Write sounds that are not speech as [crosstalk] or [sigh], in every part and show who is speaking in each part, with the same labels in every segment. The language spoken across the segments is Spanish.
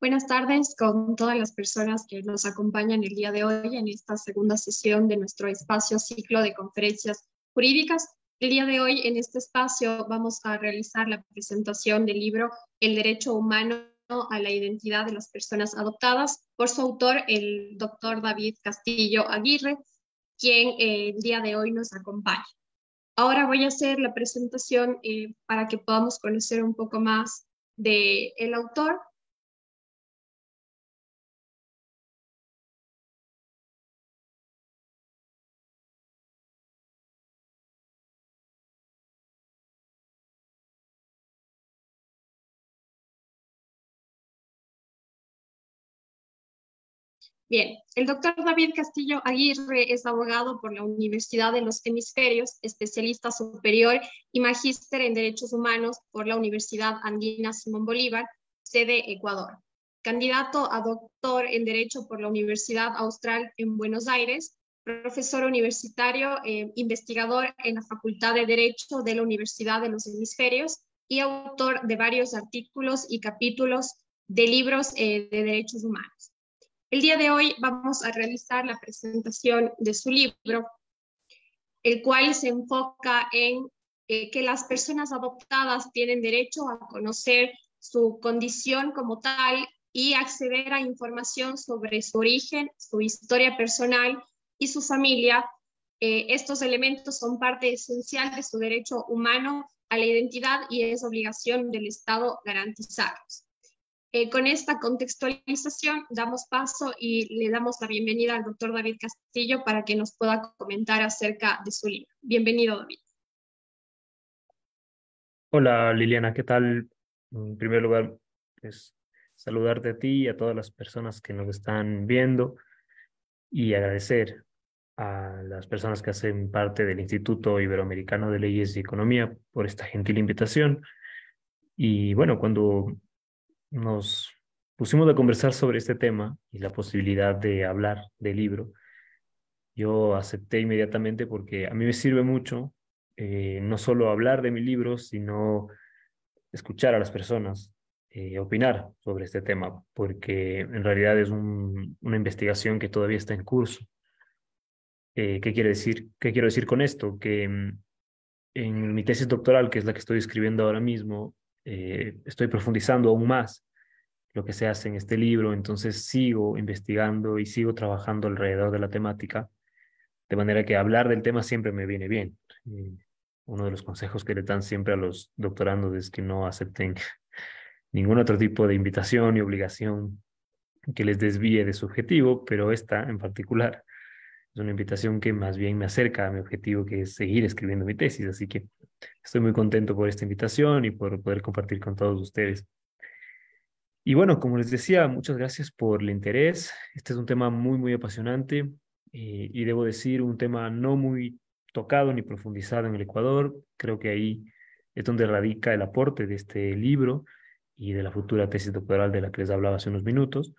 Speaker 1: buenas tardes con todas las personas que nos acompañan el día de hoy en esta segunda sesión de nuestro espacio ciclo de conferencias jurídicas. El día de hoy en este espacio vamos a realizar la presentación del libro El Derecho Humano a la Identidad de las Personas Adoptadas por su autor, el doctor David Castillo Aguirre, quien eh, el día de hoy nos acompaña. Ahora voy a hacer la presentación eh, para que podamos conocer un poco más del el
Speaker 2: autor Bien, el doctor David
Speaker 1: Castillo Aguirre es abogado por la Universidad de los Hemisferios, especialista superior y magíster en Derechos Humanos por la Universidad Andina Simón Bolívar, sede Ecuador. Candidato a doctor en Derecho por la Universidad Austral en Buenos Aires, profesor universitario, eh, investigador en la Facultad de Derecho de la Universidad de los Hemisferios y autor de varios artículos y capítulos de libros eh, de derechos humanos. El día de hoy vamos a realizar la presentación de su libro, el cual se enfoca en eh, que las personas adoptadas tienen derecho a conocer su condición como tal y acceder a información sobre su origen, su historia personal y su familia. Eh, estos elementos son parte esencial de su derecho humano a la identidad y es obligación del Estado garantizarlos. Eh, con esta contextualización damos paso y le damos la bienvenida al doctor David Castillo para que nos pueda comentar acerca de su libro. Bienvenido, David.
Speaker 3: Hola, Liliana, ¿qué tal? En primer lugar, es pues, saludarte a ti y a todas las personas que nos están viendo y agradecer a las personas que hacen parte del Instituto Iberoamericano de Leyes y Economía por esta gentil invitación. Y bueno, cuando nos pusimos a conversar sobre este tema y la posibilidad de hablar del libro, yo acepté inmediatamente porque a mí me sirve mucho eh, no solo hablar de mi libro, sino escuchar a las personas, eh, opinar sobre este tema, porque en realidad es una investigación que todavía está en curso. Eh, ¿qué, quiere decir, ¿Qué quiero decir con esto? Que mm, en mi tesis doctoral, que es la que estoy escribiendo ahora mismo, eh, estoy profundizando aún más lo que se hace en este libro, entonces sigo investigando y sigo trabajando alrededor de la temática, de manera que hablar del tema siempre me viene bien. Eh, uno de los consejos que le dan siempre a los doctorandos es que no acepten [laughs] ningún otro tipo de invitación y obligación que les desvíe de su objetivo, pero esta en particular es una invitación que más bien me acerca a mi objetivo, que es seguir escribiendo mi tesis. Así que Estoy muy contento por esta invitación y por poder compartir con todos ustedes. Y bueno, como les decía, muchas gracias por el interés. Este es un tema muy, muy apasionante eh, y debo decir un tema no muy tocado ni profundizado en el Ecuador. Creo que ahí es donde radica el aporte de este libro y de la futura tesis doctoral de la que les hablaba hace unos minutos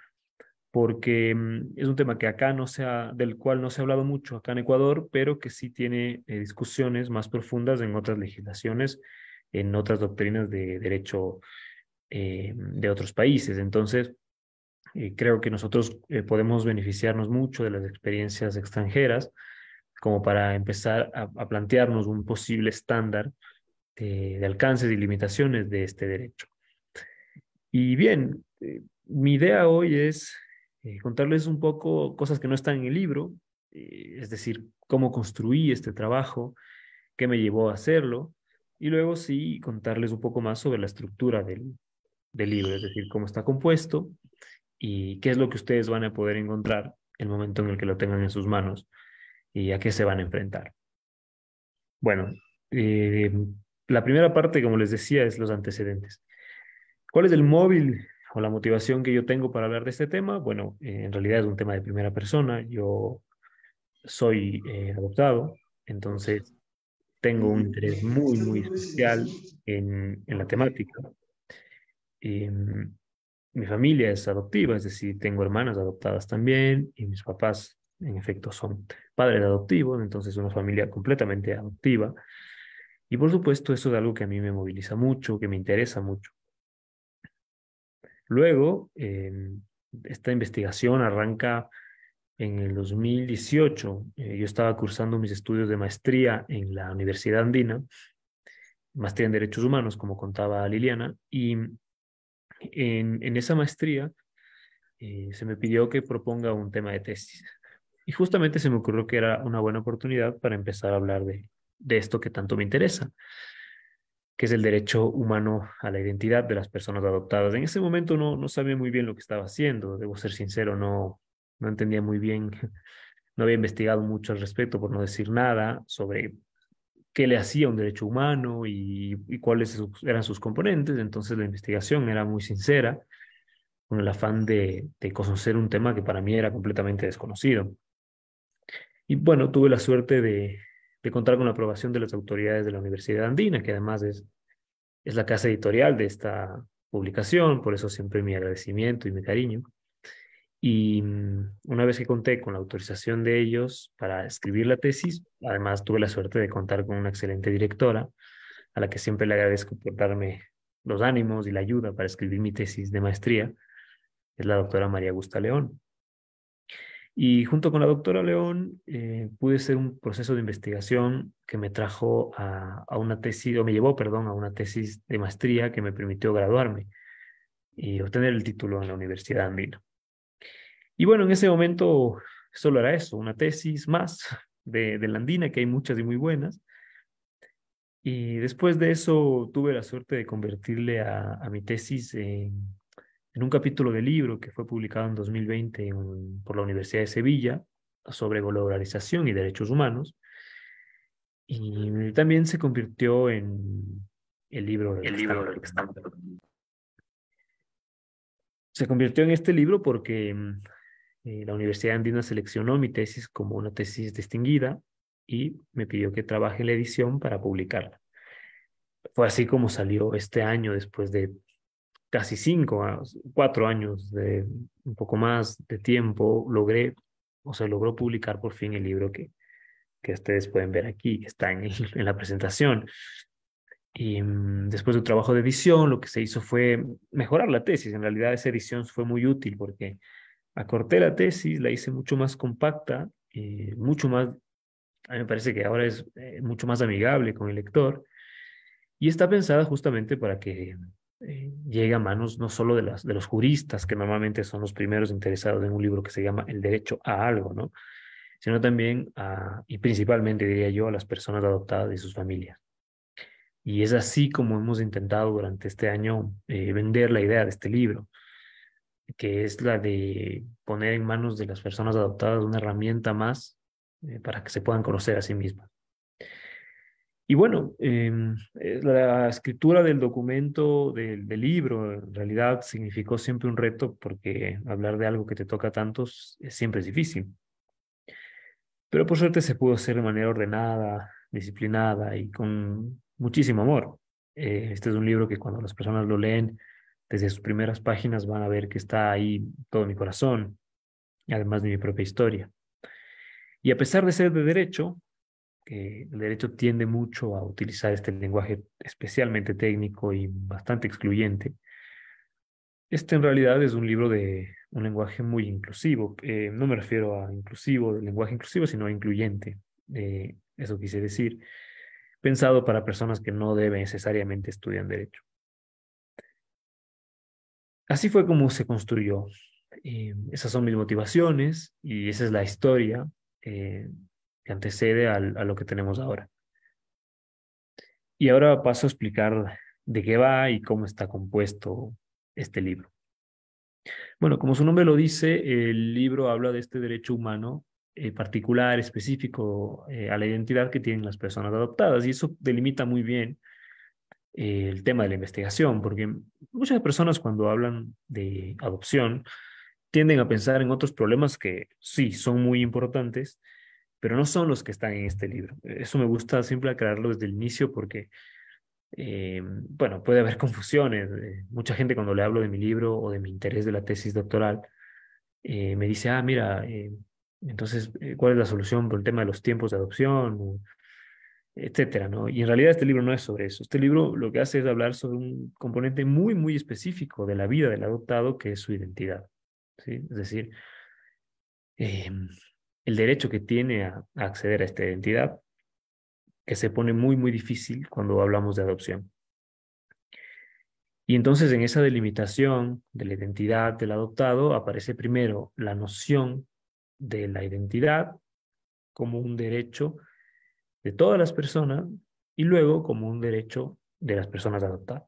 Speaker 3: porque mm, es un tema que acá no se ha, del cual no se ha hablado mucho acá en Ecuador, pero que sí tiene eh, discusiones más profundas en otras legislaciones, en otras doctrinas de derecho eh, de otros países. Entonces, eh, creo que nosotros podemos beneficiarnos mucho de las experiencias extranjeras como para empezar a, plantearnos un posible estándar de, de, alcances y limitaciones de este derecho. Y bien, mi idea hoy es eh, contarles un poco cosas que no están en el libro, eh, es decir, cómo construí este trabajo, qué me llevó a hacerlo, y luego sí contarles un poco más sobre la estructura del, del libro, es decir, cómo está compuesto y qué es lo que ustedes van a poder encontrar el momento en el que lo tengan en sus manos y a qué se van a enfrentar. Bueno, eh, la primera parte, como les decía, es los antecedentes. ¿Cuál es el móvil o la motivación que yo tengo para hablar de este tema, bueno, eh, en realidad es un tema de primera persona. Yo soy eh, adoptado, entonces tengo un interés muy, muy especial en, en la temática. Em, mi familia es adoptiva, es decir, tengo hermanas adoptadas también y mis papás, en efecto, son padres adoptivos, entonces una familia completamente adoptiva. Y por supuesto, eso es algo que a mí me moviliza mucho, que me interesa mucho. Luego, em, esta investigación arranca en el 2018. Eh, yo estaba cursando mis estudios de maestría en la Universidad Andina, maestría en Derechos Humanos, como contaba Liliana, y en, esa maestría eh, se me pidió que proponga un tema de tesis. Y justamente se me ocurrió que era una buena oportunidad para empezar a hablar de esto que tanto me interesa que es el derecho humano a la identidad de las personas adoptadas. En ese momento no, no sabía muy bien lo que estaba haciendo, debo ser sincero, no, no entendía muy bien, [laughs] no había investigado mucho al respecto, por no decir nada, sobre qué le hacía un derecho humano y, cuáles eran sus componentes. Entonces la investigación era muy sincera, con el afán de conocer un tema que para mí era completamente desconocido. Y bueno, tuve la suerte de, de contar con la aprobación de las autoridades de la Universidad Andina, que además es, es la casa editorial de esta publicación, por eso siempre mi agradecimiento y mi cariño. Y mm, una vez que conté con la autorización de ellos para escribir la tesis, además tuve la suerte de contar con una excelente directora, a la que siempre le agradezco por darme los ánimos y la ayuda para escribir mi tesis de maestría, es la doctora María Augusta León. Y junto con la doctora León eh, pude hacer un proceso de investigación que me trajo a, una tesis, o me llevó, perdón, a una tesis de maestría que me permitió graduarme y obtener el título en la Universidad Andina. Y bueno, en ese momento solo era eso, una tesis más de, de la Andina, que hay muchas y muy buenas. Y después de eso tuve la suerte de convertirle a, a mi tesis en un capítulo del libro que fue publicado en 2020 por la Universidad de Sevilla sobre globalización y derechos humanos, y también se convirtió en el libro el libro Se convirtió en este libro porque mm, eh, la Universidad Andina seleccionó mi tesis como una tesis distinguida y me pidió que trabaje la edición para publicarla. Fue así como salió este año después de casi cinco, cuatro años de un poco más de tiempo, logré, o sea, logró publicar por fin el libro que, que ustedes pueden ver aquí, que está en, [laughs] en la presentación. Y mm, después de trabajo de edición, lo que se hizo fue mejorar la tesis. En realidad, esa edición fue muy útil porque acorté la tesis, la hice mucho más compacta, y mucho más, a mí me parece que ahora es eh, mucho más amigable con el lector. Y está pensada justamente para que eh, llega a manos no solo de, las, de los juristas, que normalmente son los primeros interesados en un libro que se llama El derecho a algo, ¿no? sino también y principalmente diría yo, a las personas adoptadas y sus familias. Y es así como hemos intentado durante este año eh, vender la idea de este libro, que es la de poner en manos de las personas adoptadas una herramienta más eh, para que se puedan conocer a sí mismas. Y bueno, em, eh, la escritura del documento, del, libro, en realidad significó siempre un reto porque hablar de algo que te toca a tantos eh, siempre es difícil. Pero por suerte se pudo hacer de manera ordenada, disciplinada y con muchísimo amor. Eh, este es un libro que cuando las personas lo leen, desde sus primeras páginas van a ver que está ahí todo mi corazón, además de mi propia historia. Y a pesar de ser de derecho, eh, el derecho tiende mucho a utilizar este lenguaje especialmente técnico y bastante excluyente. Este en realidad es un libro de un lenguaje muy inclusivo. Eh, no me refiero a inclusivo, lenguaje inclusivo, sino a incluyente. Eh, eso quise decir. Pensado para personas que no deben necesariamente estudiar derecho. Así fue como se construyó. esas son mis motivaciones y esa es la historia que antecede al, a lo que tenemos ahora. Y ahora paso a explicar de qué va y cómo está compuesto este libro. Bueno, como su nombre lo dice, el libro habla de este derecho humano eh, particular, específico eh, a la identidad que tienen las personas adoptadas y eso delimita muy bien eh, el tema de la investigación, porque muchas personas cuando hablan de adopción tienden a pensar en otros problemas que sí son muy importantes, pero no son los que están en este libro. Eso me gusta siempre aclararlo desde el inicio porque, eh, bueno, puede haber [laughs] confusiones. Eh, mucha gente cuando le hablo de mi libro o de mi interés de la tesis doctoral, eh, me dice, ah, mira, eh, entonces, eh, ¿cuál es la solución por el tema de los tiempos de adopción? etcétera, ¿no? Y en realidad este libro no es sobre eso. Este libro lo que hace es hablar sobre un componente muy, muy específico de la vida del adoptado, que es su identidad, ¿sí? Es decir, em, el derecho que tiene a, acceder a esta identidad, que se pone muy, muy difícil cuando hablamos de adopción. Y entonces en esa delimitación de la identidad del adoptado aparece primero la noción de la identidad como un derecho de todas las personas y luego como un derecho de las personas adoptadas.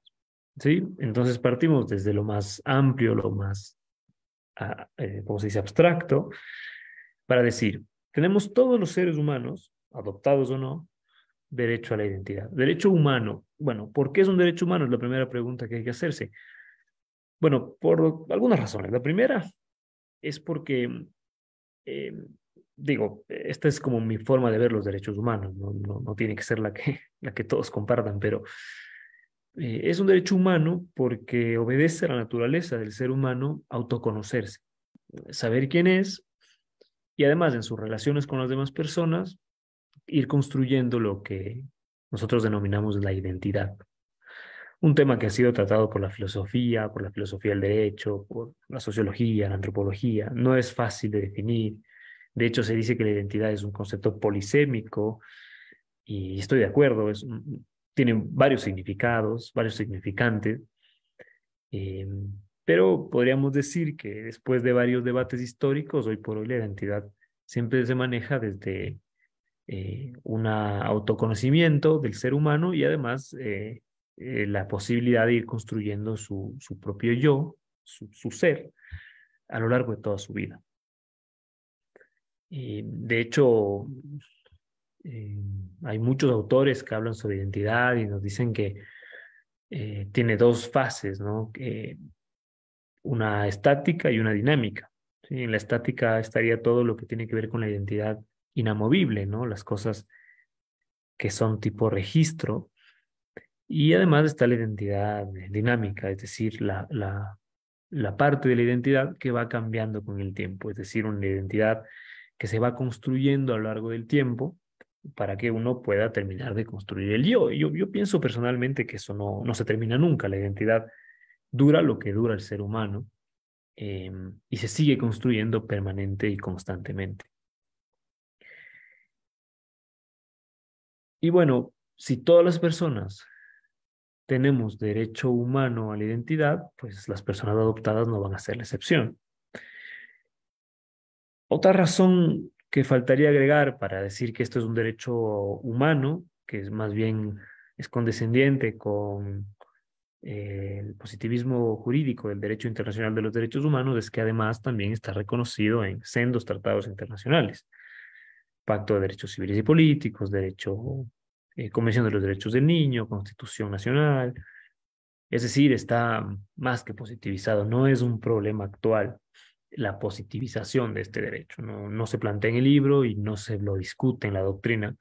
Speaker 3: ¿Sí? Entonces partimos desde lo más amplio, lo más, ah, eh, como se dice?, abstracto, para decir, tenemos todos los seres humanos, adoptados o no, derecho a la identidad. Derecho humano. Bueno, ¿por qué es un derecho humano? Es la primera pregunta que hay que hacerse. Bueno, por algunas razones. La primera es porque, em, digo, esta es como mi forma de ver los derechos humanos, no, tiene que ser la que, [laughs] la que todos compartan, pero eh, es un derecho humano porque obedece a la naturaleza del ser humano autoconocerse, saber quién es, y además en sus relaciones con las demás personas, ir construyendo lo que nosotros denominamos la identidad. Un tema que ha sido tratado por la filosofía, por la filosofía del derecho, por la sociología, la antropología. No es fácil de definir. De hecho, se dice que la identidad es un concepto polisémico y estoy de acuerdo, es, tiene varios significados, varios significantes. Em, pero podríamos decir que después de varios debates históricos, hoy por hoy la identidad siempre se maneja desde eh, un autoconocimiento del ser humano y además eh, eh, la posibilidad de ir construyendo su, propio yo, su, ser, a lo largo de toda su vida. de hecho, hay muchos autores que hablan sobre identidad y nos dicen que tiene dos fases, ¿no? una estática y una dinámica. En la estática estaría todo lo que tiene que ver con la identidad inamovible, ¿no? Las cosas que son tipo registro. Y además está la identidad dinámica, es decir, la, la, la parte de la identidad que va cambiando con el tiempo, es decir, una identidad que se va construyendo a lo largo del tiempo para que uno pueda terminar de construir el yo. Yo, yo pienso personalmente que eso no, no se termina nunca, la identidad dura lo que dura el ser humano em, y se sigue construyendo permanente y constantemente. Y bueno, si todas las personas tenemos derecho humano a la identidad, pues las personas adoptadas no van a ser la excepción. Otra razón que faltaría agregar para decir que esto es un derecho humano, que es más bien es condescendiente con el positivismo jurídico del derecho internacional de los derechos humanos es que además también está reconocido en sendos tratados internacionales. Pacto de Derechos Civiles y Políticos, derecho, eh, Convención de los Derechos del Niño, Constitución Nacional. Es decir, está más que positivizado, no es un problema actual la positivización de este derecho. No, no se plantea en el libro y no se lo discute en la doctrina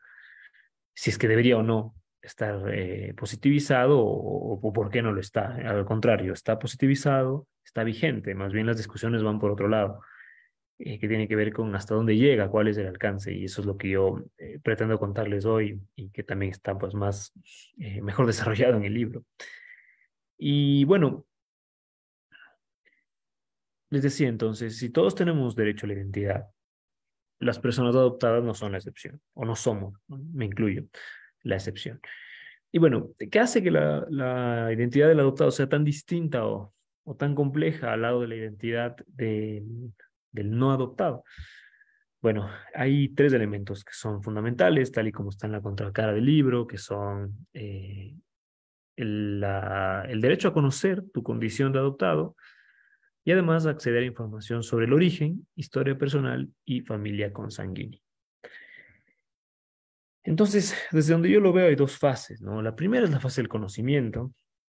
Speaker 3: si es que debería o no estar eh, positivizado o, por qué no lo está. Eh, al contrario, está positivizado, está vigente. Más bien las discusiones van por otro lado, eh, que tiene que ver con hasta dónde llega, cuál es el alcance. Y eso es lo que yo pretendo contarles hoy y que también está pues, más, mejor [laughs] desarrollado en el libro. Y bueno, les decía entonces, si todos tenemos derecho a la identidad, las personas adoptadas no son la excepción, o no somos, me incluyo la excepción. Y bueno, ¿qué hace que la, identidad del adoptado sea tan distinta o, o, tan compleja al lado de la identidad del no adoptado? Bueno, hay tres elementos que son fundamentales, tal y como está en la contracara del libro, que son eh, la, el, derecho a conocer tu condición de adoptado y además acceder a información sobre el origen, historia personal y familia consanguínea. Entonces, desde donde yo lo veo hay dos fases, ¿no? La primera es la fase del conocimiento.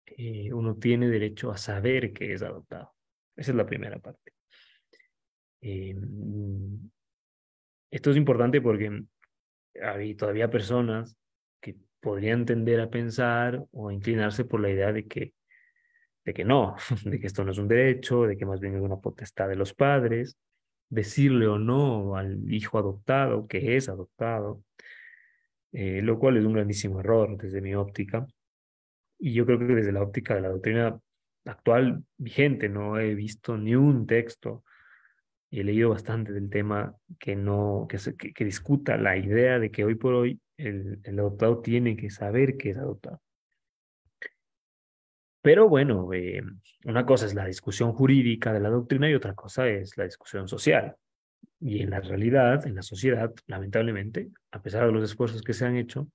Speaker 3: Eh, uno tiene derecho a saber que es adoptado. Esa es la primera parte. Eh, mm, esto es importante porque hay todavía personas que podrían tender a pensar o a inclinarse por la idea de que, de que no, [laughs] de que esto no es un derecho, de que más bien es una potestad de los padres, decirle o no al hijo adoptado que es adoptado, eh, lo cual es un grandísimo error desde mi óptica. Y yo creo que desde la óptica de la doctrina actual vigente no he visto ni un texto y he leído bastante del tema que no que, discuta la idea de que hoy por hoy el, adoptado tiene que saber que es adoptado. Pero bueno, eh, una cosa es la discusión jurídica de la doctrina y otra cosa es la discusión social. Y en la realidad, en la sociedad, lamentablemente, a pesar de los esfuerzos que se han hecho,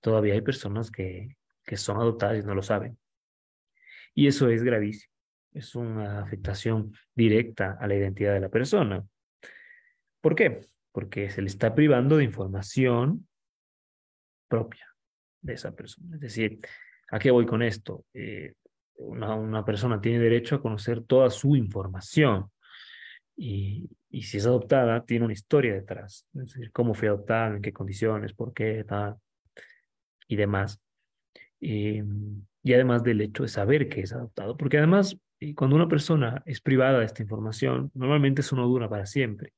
Speaker 3: todavía hay personas que, que son adoptadas y no lo saben. Y eso es gravísimo. Es una afectación directa a la identidad de la persona. ¿Por qué? Porque se le está privando de información propia de esa persona. Es decir, ¿a qué voy con esto? Eh, una, una, persona tiene derecho a conocer toda su información y, y si es adoptada, tiene una historia detrás. Es decir, cómo fue adoptada, en qué condiciones, por qué, tal, y demás. Eh, y además del hecho de saber que es adoptado, porque además eh, cuando una persona es privada de esta información, normalmente eso no dura para siempre.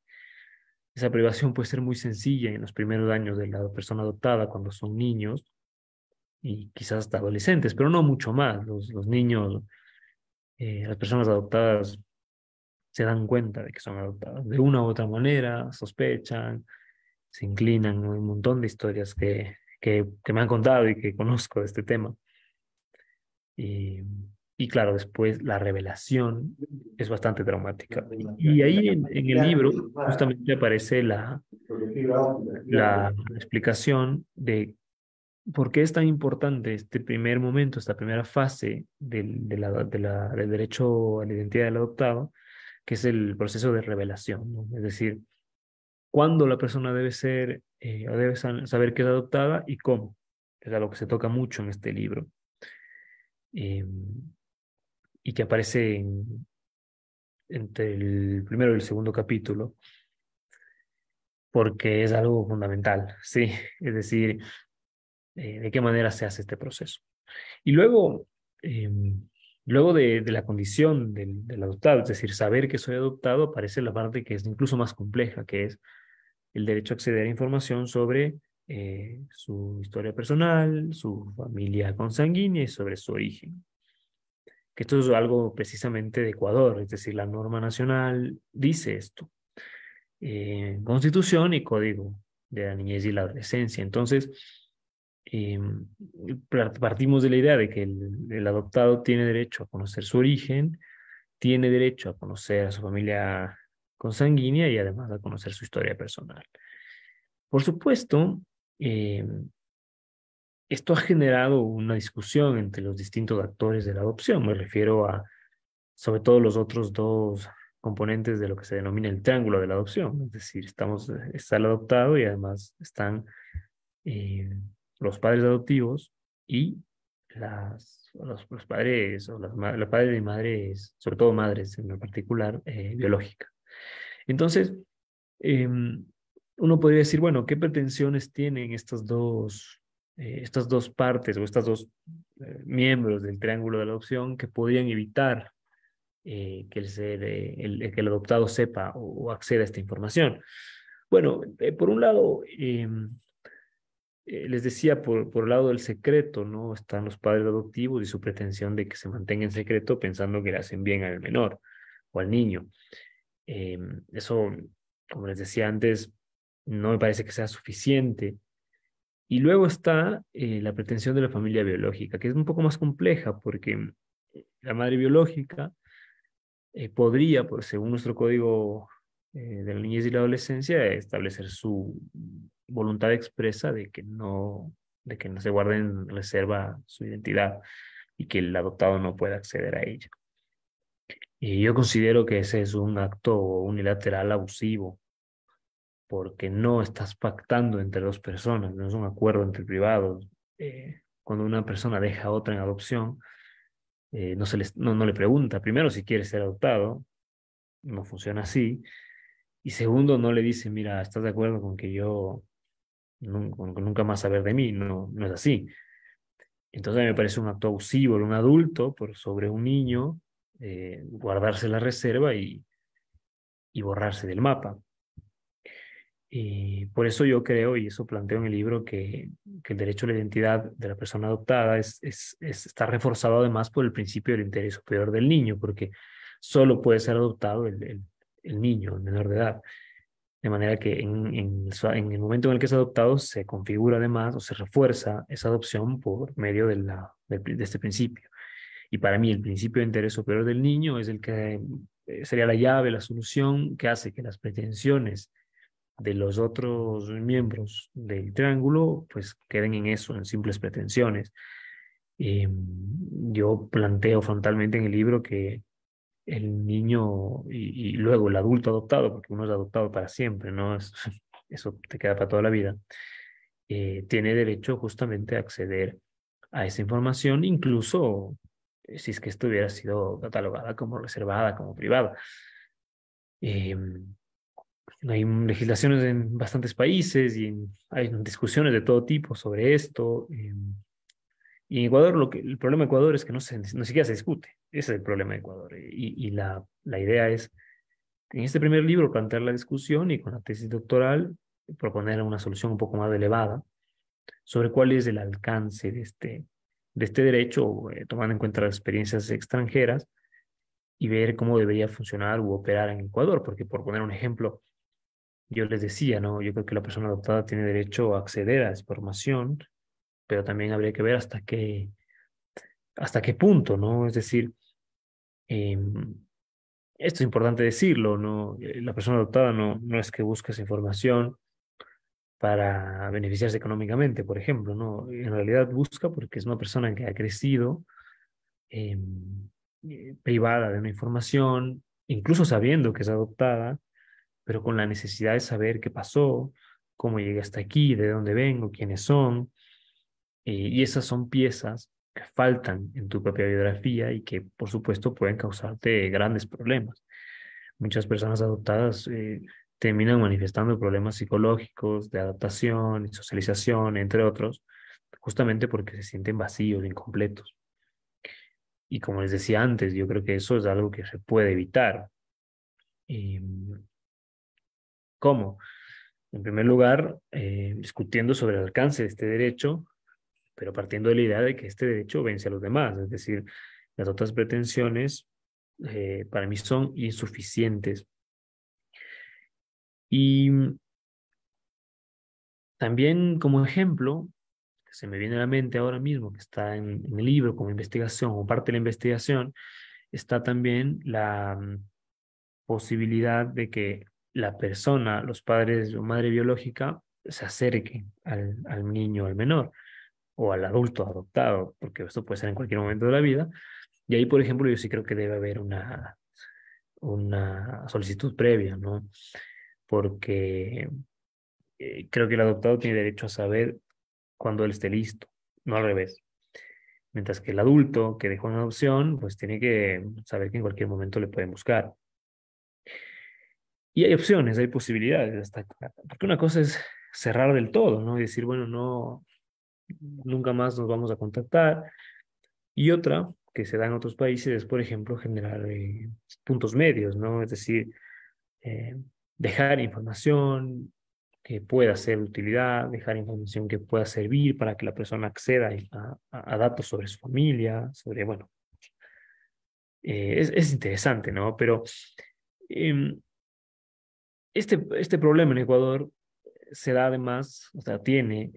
Speaker 3: Esa privación puede ser muy sencilla en los primeros años de la persona adoptada, cuando son niños y quizás hasta adolescentes, pero no mucho más. Los, niños, eh, las personas adoptadas se dan cuenta de que son adoptados De una u otra manera, sospechan, se inclinan. Hay un montón de historias que, que, que me han contado y que conozco de este tema. Y, y claro, después la revelación es bastante traumática. Y ahí en, el libro justamente aparece la, la explicación de por qué es tan importante este primer momento, esta primera fase del, de del derecho a la identidad del adoptado, que es el proceso de revelación, ¿no? es decir, cuándo la persona debe ser, eh, debe saber que es adoptada y cómo. Es algo que se toca mucho en este libro eh, y que aparece entre el primero y el segundo capítulo, porque es algo fundamental, [laughs] ¿sí? Es decir, eh, de qué manera se hace este proceso. Y luego, em, Luego de, la condición del, adoptado, es decir, saber que soy adoptado, aparece la parte que es incluso más compleja, que es el derecho a acceder a información sobre eh, su historia personal, su familia consanguínea y sobre su origen. Que esto es algo precisamente de Ecuador, es decir, la norma nacional dice esto. Eh, constitución y Código de la Niñez y la Adolescencia. Entonces, eh, partimos de la idea de que el, adoptado tiene derecho a conocer su origen, tiene derecho a conocer a su familia consanguínea y además a conocer su historia personal. Por supuesto, eh, esto ha generado una discusión entre los distintos actores de la adopción. Me refiero a, sobre todo, los otros dos componentes de lo que se denomina el triángulo de la adopción. Es decir, estamos, está el adoptado y además están eh, los padres adoptivos y las, los, padres o las, los padres y madres, sobre todo madres en particular, eh, biológica. Entonces, em, uno podría decir, bueno, ¿qué pretensiones tienen estas dos, eh, estas dos partes o estas dos eh, miembros del triángulo de la adopción que podrían evitar que, el, que el adoptado sepa o, o acceda a esta información? Bueno, por un lado, em, eh, les decía, por, por el lado del secreto, ¿no? Están los padres adoptivos y su pretensión de que se mantenga en secreto pensando que le hacen bien al menor o al niño. Em, eso, como les decía antes, no me parece que sea suficiente. Y luego está eh, la pretensión de la familia biológica, que es un poco más compleja porque mm, la madre biológica eh, podría, pues, según nuestro código de la niñez y la adolescencia, establecer su voluntad expresa de que no, de que no se guarde en reserva su identidad y que el adoptado no pueda acceder a ella. Y yo considero que ese es un acto unilateral abusivo, porque no estás pactando entre dos personas, no es un acuerdo entre privados. Eh, cuando una persona deja a otra en adopción, eh, no, se les, no, no le pregunta primero si quiere ser adoptado, no funciona así. Y segundo, no le dice, mira, ¿estás de acuerdo con que yo nunca más saber de mí, no, no es así. Entonces me parece un acto abusivo de un adulto por sobre un niño eh, guardarse la reserva y, y borrarse del mapa. Y por eso yo creo, y eso planteo en el libro, que, que el derecho a la identidad de la persona adoptada es, es, está reforzado además por el principio del interés superior del niño, porque solo puede ser adoptado el, el, niño, menor de edad. De manera que en, el momento en el que es adoptado se configura además o se refuerza esa adopción por medio de, de, este principio. Y para mí el principio de interés superior del niño es el que eh, sería la llave, la solución que hace que las pretensiones de los otros miembros del triángulo pues queden en eso, en simples pretensiones. Em, yo planteo frontalmente en el libro que el niño y, luego el adulto adoptado, porque uno es adoptado para siempre, ¿no? Es, [laughs] eso te queda para toda la vida, eh, tiene derecho justamente a acceder a esa información, incluso eh, si es que esto hubiera sido catalogada como reservada, como privada. Eh, hay legislaciones en bastantes países y hay discusiones de todo tipo sobre esto. y en Ecuador, lo que, el problema de Ecuador es que no, se, no siquiera se discute. Ese es el problema de Ecuador. Eh, y, la, la idea es, en este primer libro, plantear la discusión y con la tesis doctoral proponer una solución un poco más elevada sobre cuál es el alcance de este, de este derecho, eh, tomando en cuenta las experiencias extranjeras y ver cómo debería funcionar u operar en Ecuador, porque por poner un ejemplo, yo les decía, ¿no? Yo creo que la persona adoptada tiene derecho a acceder a esa formación, pero también habría que ver hasta qué hasta qué punto, ¿no? Es decir, em, esto es importante decirlo, ¿no? Eh, la persona adoptada no, no es que busque esa información para beneficiarse económicamente, por ejemplo, ¿no? En realidad busca porque es una persona que ha crecido em, eh, privada de una información, incluso sabiendo que es adoptada, pero con la necesidad de saber qué pasó, cómo llegué hasta aquí, de dónde vengo, quiénes son. Eh, y esas son piezas faltan en tu propia biografía y que por supuesto pueden causarte grandes problemas. Muchas personas adoptadas eh, terminan manifestando problemas psicológicos de adaptación y socialización, entre otros, justamente porque se sienten vacíos, incompletos. Y como les decía antes, yo creo que eso es algo que se puede evitar. Em, ¿Cómo? En primer lugar, eh, discutiendo sobre el alcance de este derecho, pero partiendo de la idea de que este derecho vence a los demás, es decir, las otras pretensiones eh, para mí son insuficientes. Y también como ejemplo, que se me viene a la mente ahora mismo, que está en, el libro como investigación o parte de la investigación, está también la mm, posibilidad de que la persona, los padres o madre biológica, se acerquen al, al niño, al menor o al adulto adoptado, porque esto puede ser en cualquier momento de la vida. Y ahí, por ejemplo, yo sí creo que debe haber una, una solicitud previa, ¿no? Porque eh, creo que el adoptado tiene derecho a saber cuando él esté listo, no al revés. Mientras que el adulto que dejó una adopción, pues tiene que saber que en cualquier momento le pueden buscar. Y hay opciones, hay posibilidades. Hasta, porque una cosa es cerrar del todo, ¿no? Y decir, bueno, no, nunca más nos vamos a contactar. Y otra que se da en otros países es, por ejemplo, generar eh, puntos medios, ¿no? Es decir, eh, dejar información que pueda ser utilidad, dejar información que pueda servir para que la persona acceda a, datos sobre su familia, sobre, bueno, eh, es, interesante, ¿no? Pero em, este, este problema en Ecuador se da además, o sea, tiene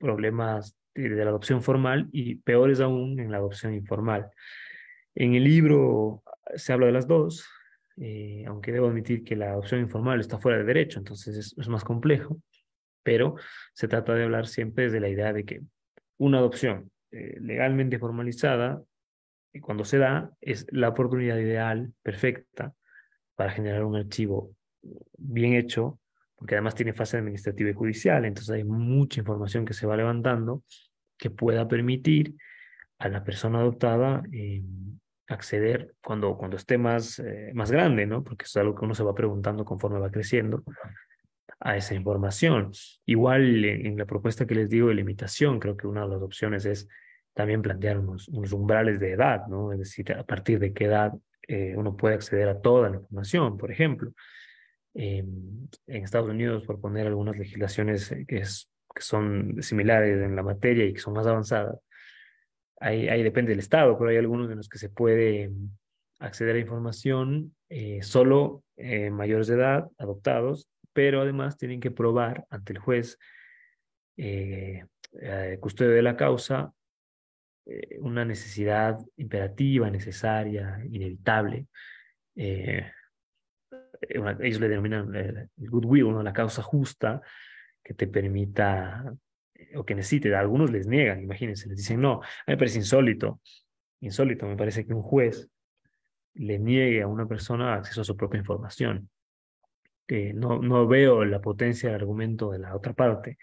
Speaker 3: problemas de la adopción formal y peores aún en la adopción informal. En el libro se habla de las dos, eh, aunque debo admitir que la adopción informal está fuera de derecho, entonces es, más complejo, pero se trata de hablar siempre desde la idea de que una adopción eh, legalmente formalizada, cuando se da, es la oportunidad ideal, perfecta, para generar un archivo bien hecho porque además tiene fase administrativa y judicial, entonces hay mucha información que se va levantando que pueda permitir a la persona adoptada eh, acceder cuando, cuando esté más, eh, más grande, ¿no? Porque es algo que uno se va preguntando conforme va creciendo a esa información. Igual eh, en, la propuesta que les digo de limitación, creo que una de las opciones es también plantear unos, umbrales de edad, ¿no? Es decir, a partir de qué edad uno puede acceder a toda la información, por ejemplo en Estados Unidos por poner algunas legislaciones eh, que, es, que son similares en la materia y que son más avanzadas. Ahí, depende del Estado, pero hay algunos en los que se puede mm, acceder a información eh, solo mayores de edad, adoptados, pero además tienen que probar ante el juez eh, custodio de la causa una necesidad imperativa, necesaria, inevitable. Eh, eh, ellos le denominan eh, el, goodwill, la causa justa que te permita eh, o que necesite. algunos les niegan, imagínense, les dicen, no, a mí me parece insólito, insólito, me parece que un juez le niegue a una persona acceso a su propia información. Eh, no, no veo la potencia del argumento de la otra parte.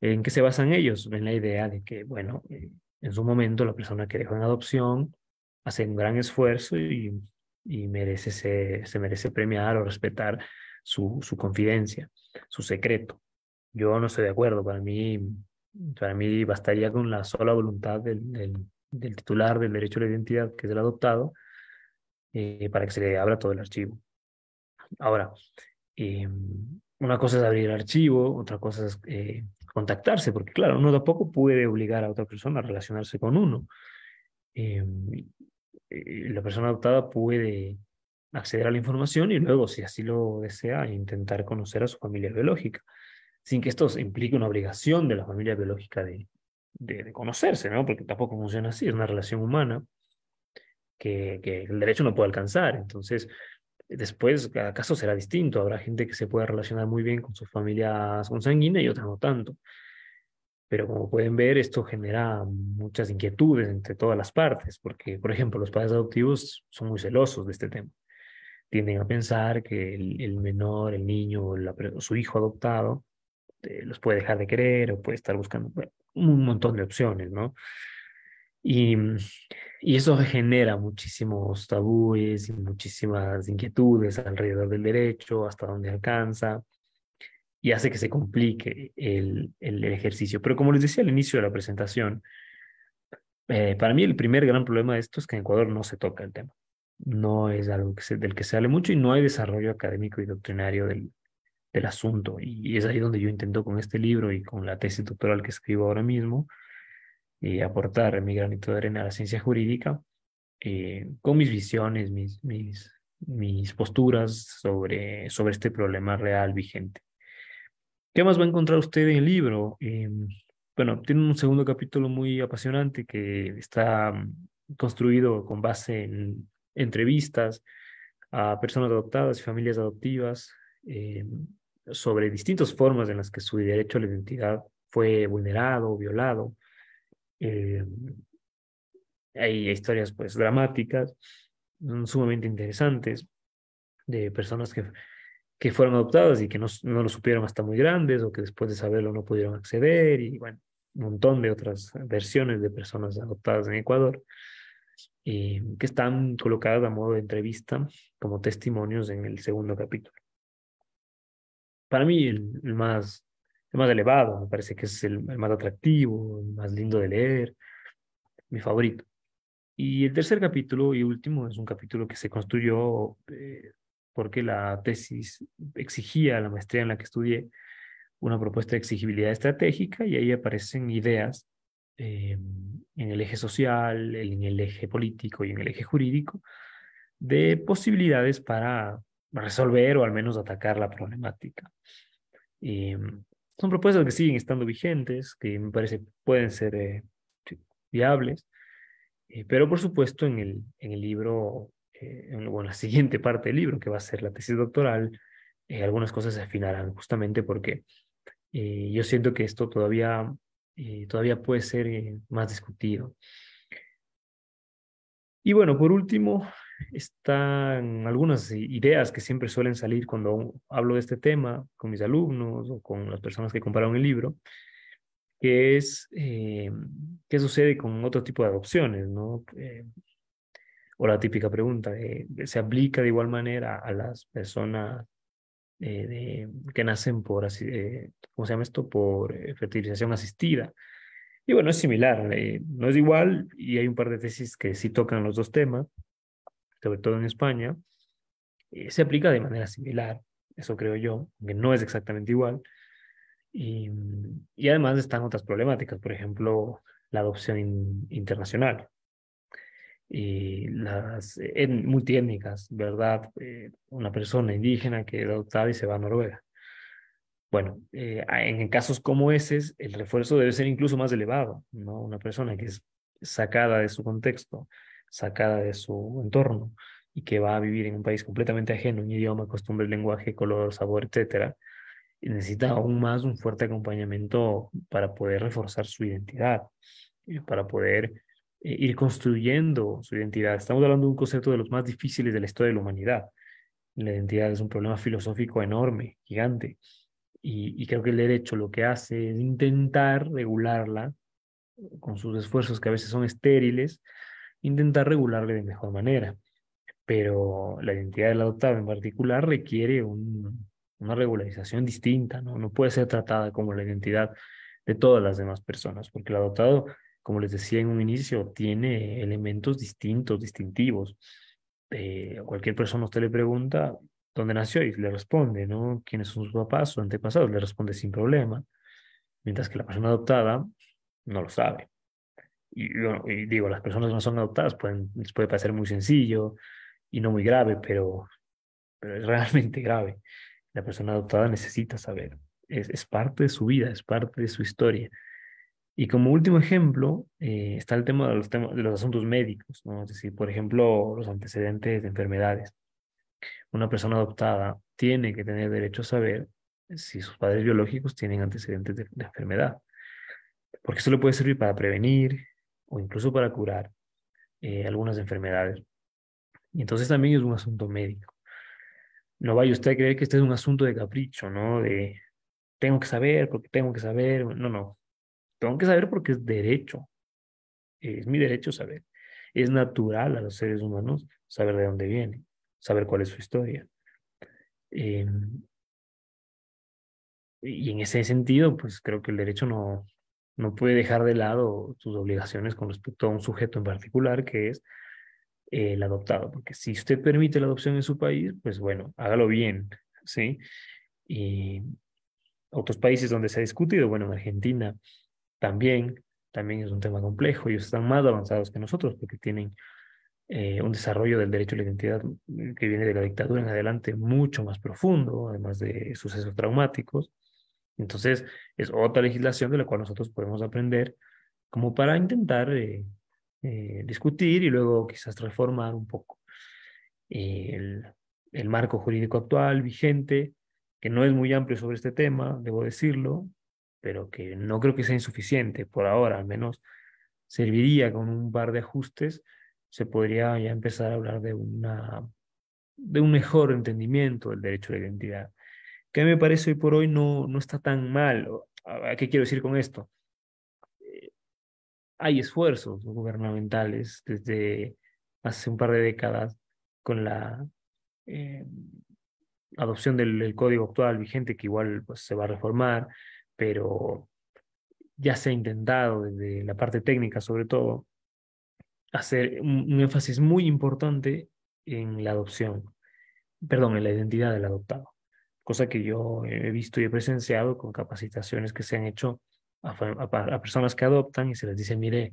Speaker 3: ¿En qué se basan ellos? En la idea de que, bueno, en su momento la persona que dejó en adopción hace un gran esfuerzo y y merece se, merece premiar o respetar su, su confidencia, su secreto. Yo no estoy de acuerdo, para mí, para mí bastaría con la sola voluntad del, del, titular del derecho a la identidad, que es el adoptado, eh, para que se le abra todo el archivo. Ahora, eh, una cosa es abrir el archivo, otra cosa es eh, contactarse, porque claro, uno tampoco puede obligar a otra persona a relacionarse con uno. Eh, la persona adoptada puede acceder a la información y luego, si así lo desea, intentar conocer a su familia biológica, sin que esto implique una obligación de la familia biológica de, de, conocerse, ¿no? Porque tampoco funciona así, es una relación humana que, que el derecho no puede alcanzar. Entonces, después cada caso será distinto, habrá gente que se pueda relacionar muy bien con su familia consanguínea y otra no tanto. Pero como pueden ver, esto genera muchas inquietudes entre todas las partes, porque, por ejemplo, los padres adoptivos son muy celosos de este tema. Tienden a pensar que el, menor, el niño o, su hijo adoptado eh, los puede dejar de querer o puede estar buscando un montón de opciones, ¿no? Y, y, eso genera muchísimos tabúes y muchísimas inquietudes alrededor del derecho, hasta dónde alcanza, y hace que se complique el, el, ejercicio. Pero como les decía al inicio de la presentación, eh, para mí el primer gran problema de esto es que en Ecuador no se toca el tema. No es algo que del que se hable mucho y no hay desarrollo académico y doctrinario del, del asunto. Y, es ahí donde yo intento con este libro y con la tesis doctoral que escribo ahora mismo eh, aportar mi granito de arena a la ciencia jurídica eh, con mis visiones, mis, mis, mis posturas sobre, sobre este problema real vigente. ¿Qué más va a encontrar usted en el libro? Em, bueno, tiene un segundo capítulo muy apasionante que está mm, construido con base en entrevistas a personas adoptadas y familias adoptivas em, sobre distintas formas en las que su derecho a la identidad fue vulnerado, o violado. Em, hay historias pues dramáticas, mm, sumamente interesantes, de personas que que fueron adoptadas y que no, no lo supieron hasta muy grandes o que después de saberlo no pudieron acceder y bueno, un montón de otras versiones de personas adoptadas en Ecuador y que están colocadas a modo de entrevista como testimonios en el segundo capítulo. Para mí el, más, el más elevado, me parece que es el, más atractivo, el más lindo de leer, mi favorito. Y el tercer capítulo y último es un capítulo que se construyó eh, porque la tesis exigía, la maestría en la que estudié, una propuesta de exigibilidad estratégica y ahí aparecen ideas eh, en el eje social, en el eje político y en el eje jurídico de posibilidades para resolver o al menos atacar la problemática. Eh, son propuestas que siguen estando vigentes, que me parece pueden ser eh, viables, pero por supuesto en el, en el libro eh, en, la siguiente parte del libro, que va a ser la tesis doctoral, eh, algunas cosas se afinarán, justamente porque eh, yo siento que esto todavía, todavía puede ser más discutido. Y bueno, por último, están algunas ideas que siempre suelen salir cuando hablo de este tema con mis alumnos o con las personas que compraron el libro, que es qué sucede con otro tipo de adopciones, ¿no? o la típica pregunta, eh, ¿se aplica de igual manera a las personas eh, de, que nacen por, eh, ¿cómo se llama esto? Por fertilización asistida. Y bueno, es similar, no es igual y hay un par de tesis que sí tocan los dos temas, sobre todo en España. se aplica de manera similar, eso creo yo, que no es exactamente igual. Y, y además están otras problemáticas, por ejemplo, la adopción internacional, y las eh, en, multiétnicas, ¿verdad? Eh, una persona indígena que es adoptada y se va a Noruega. Bueno, eh, en casos como ese, el refuerzo debe ser incluso más elevado, ¿no? Una persona que es sacada de su contexto, sacada de su entorno y que va a vivir en un país completamente ajeno, un idioma, costumbre, lenguaje, color, sabor, etcétera, necesita aún más un fuerte acompañamiento para poder reforzar su identidad, para poder e ir construyendo su identidad. Estamos hablando de un concepto de los más difíciles de la historia de la humanidad. La identidad es un problema filosófico enorme, gigante. Y, creo que el derecho lo que hace es intentar regularla con sus esfuerzos que a veces son estériles, intentar regularla de mejor manera. Pero la identidad del adoptado en particular requiere una regularización distinta, ¿no? No puede ser tratada como la identidad de todas las demás personas, porque el adoptado como les decía en un inicio, tiene elementos distintos, distintivos. Eh, cualquier persona usted le pregunta dónde nació y le responde, ¿no? ¿Quiénes son sus papás, sus antepasados? Le responde sin problema. Mientras que la persona adoptada no lo sabe. Y, bueno, digo, las personas que no son adoptadas pueden, les puede parecer muy sencillo y no muy grave, pero, es [laughs] realmente grave. La persona adoptada necesita saber. es parte de su vida, es parte de su historia y como último ejemplo, eh, está el tema de los, los asuntos médicos, ¿no? es decir, por ejemplo, los antecedentes de enfermedades. Una persona adoptada tiene que tener derecho a saber si sus padres biológicos tienen antecedentes de, enfermedad, porque eso le puede servir para prevenir o incluso para curar eh, algunas enfermedades. Y entonces también es un asunto médico. No vaya usted a creer que este es un asunto de capricho, ¿no? De tengo que saber porque tengo que saber. No, no. Tengo que saber porque es derecho. Es mi derecho saber. Es natural a los seres humanos saber de dónde viene, saber cuál es su historia. Em, y en ese sentido, pues creo que el derecho no, no puede dejar de lado sus obligaciones con respecto a un sujeto en particular que es el adoptado, porque si usted permite la adopción en su país, pues bueno, hágalo bien, ¿sí? Y otros países donde se ha discutido, bueno, en Argentina también, también es un tema complejo. y están más avanzados que nosotros porque tienen eh, un desarrollo del derecho a la identidad mm, que viene de la dictadura en adelante mucho más profundo, además de sucesos traumáticos. Entonces, es otra legislación de la cual nosotros podemos aprender como para intentar eh, eh, discutir y luego quizás reformar un poco el marco jurídico actual, vigente, que no es muy amplio sobre este tema, debo decirlo, pero que no creo que sea insuficiente por ahora, al menos serviría con un par de ajustes, se podría ya empezar a hablar de, una, de un mejor entendimiento del derecho de identidad, que a mí me parece hoy por hoy no, no está tan mal. ¿Qué quiero decir con esto? Eh, hay esfuerzos gubernamentales desde hace un par de décadas con la eh, adopción del, del, código actual vigente, que igual pues, se va a reformar, pero ya se ha intentado desde la parte técnica sobre todo hacer un, énfasis muy importante en la adopción, perdón, en la identidad del adoptado, cosa que yo he visto y he presenciado con capacitaciones que se han hecho a, personas que adoptan y se les dice, mire,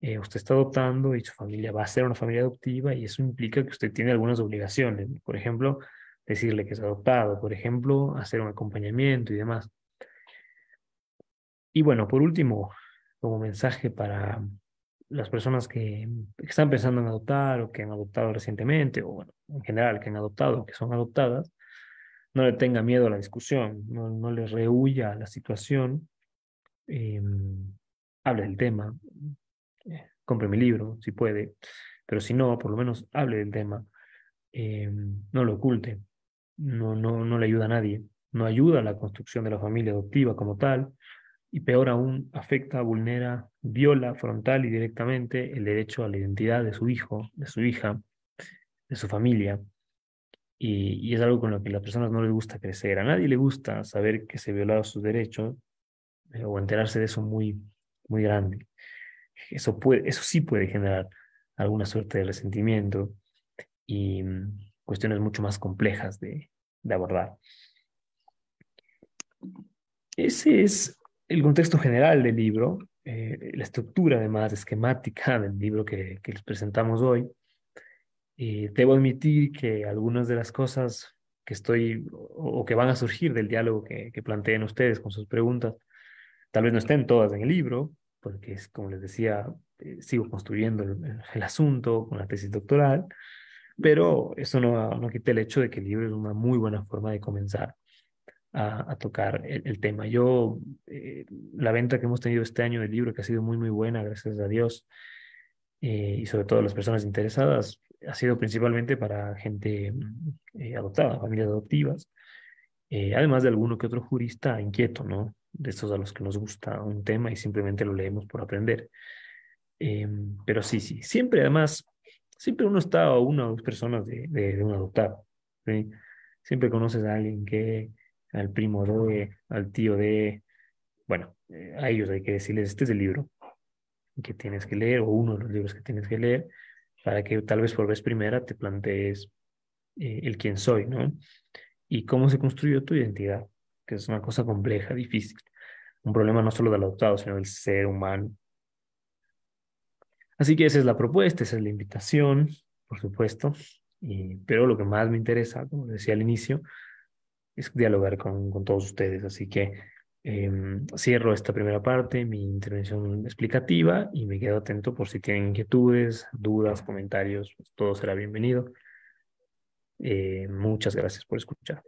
Speaker 3: eh, usted está adoptando y su familia va a ser una familia adoptiva y eso implica que usted tiene algunas obligaciones, por ejemplo, decirle que es adoptado, por ejemplo, hacer un acompañamiento y demás. Y bueno, por último, como mensaje para las personas que están pensando en adoptar o que han adoptado recientemente, o en general que han adoptado o que son adoptadas, no le tenga miedo a la discusión, no, no le rehuya a la situación, eh, hable del tema, eh, compre mi libro si puede, pero si no, por lo menos hable del tema, eh, no lo oculte, no, no, no le ayuda a nadie, no ayuda a la construcción de la familia adoptiva como tal, y peor aún, afecta, vulnera, viola frontal y directamente el derecho a la identidad de su hijo, de su hija, de su familia. Y, es algo con lo que a las personas no les gusta crecer. A nadie le gusta saber que se violaron sus derechos eh, o enterarse de eso muy, muy grande. Eso, puede, eso sí puede generar alguna suerte de resentimiento y mm, cuestiones mucho más complejas de, de abordar. Ese es el contexto general del libro, eh, la estructura además esquemática [laughs] del libro que, les presentamos hoy. Y debo admitir que algunas de las cosas que estoy o que van a surgir del diálogo que, planteen ustedes con sus preguntas, tal vez no estén todas en el libro, porque es como les decía, eh, sigo construyendo el, asunto con la tesis doctoral, pero eso no, no quita el hecho de que el libro es una muy buena forma de comenzar a, tocar el, tema. Yo, eh, la venta que hemos tenido este año del libro, que ha sido muy, muy buena, gracias a Dios, eh, y sobre todo a las personas interesadas, ha sido principalmente para gente eh, adoptada, familias adoptivas, además de alguno que otro jurista inquieto, ¿no? De estos a los que nos gusta un tema y simplemente lo leemos por aprender. pero sí, sí, siempre además, siempre uno está a una o dos personas de, de un adoptado. ¿sí? Siempre conoces a alguien que, al primo de, al tío de, bueno, eh, a ellos hay que decirles, este es el libro que tienes que leer o uno de los libros que tienes que leer para que tal vez por vez primera te plantees eh, el quién soy, ¿no? Y cómo se construyó tu identidad, que es una cosa compleja, difícil. Un problema no solo del adoptado, sino del ser humano. Así que esa es la propuesta, esa es la invitación, por supuesto. Y, pero lo que más me interesa, como decía al inicio, es dialogar con, con todos ustedes. Así que em, cierro esta primera parte, mi intervención explicativa, y me quedo atento por si tienen inquietudes, dudas, comentarios, pues, todo será bienvenido. Eh, muchas gracias por escuchar.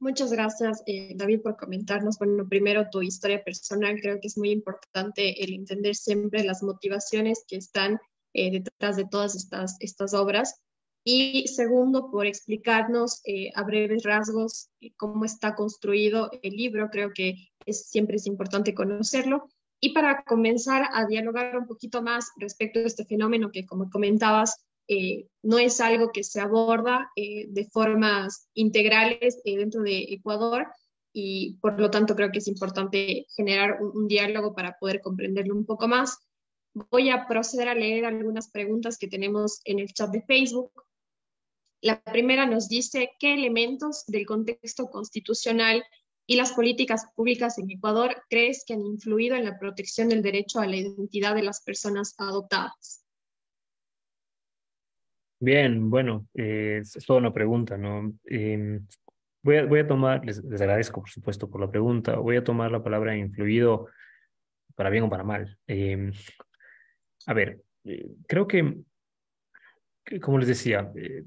Speaker 1: Muchas gracias, eh, David, por comentarnos. Bueno, primero tu historia personal. Creo que es muy importante el entender siempre las motivaciones que están eh, detrás de todas estas, estas obras y segundo, por explicarnos eh, a breves rasgos eh, cómo está construido el libro. Creo que es, siempre es importante conocerlo. Y para comenzar a dialogar un poquito más respecto a este fenómeno que, como comentabas, eh, no es algo que se aborda de formas integrales dentro de Ecuador y por lo tanto creo que es importante generar un, un, diálogo para poder comprenderlo un poco más. Voy a proceder a leer algunas preguntas que tenemos en el chat de Facebook la primera nos dice qué elementos del contexto constitucional y las políticas públicas en Ecuador crees que han influido en la protección del derecho a la identidad de las personas adoptadas.
Speaker 3: Bien, bueno, eh, es toda una pregunta, ¿no? Em, voy, a, tomar, les, agradezco por supuesto por la pregunta, voy a tomar la palabra influido para bien o para mal. Em, a ver, eh, creo que, como les decía, eh,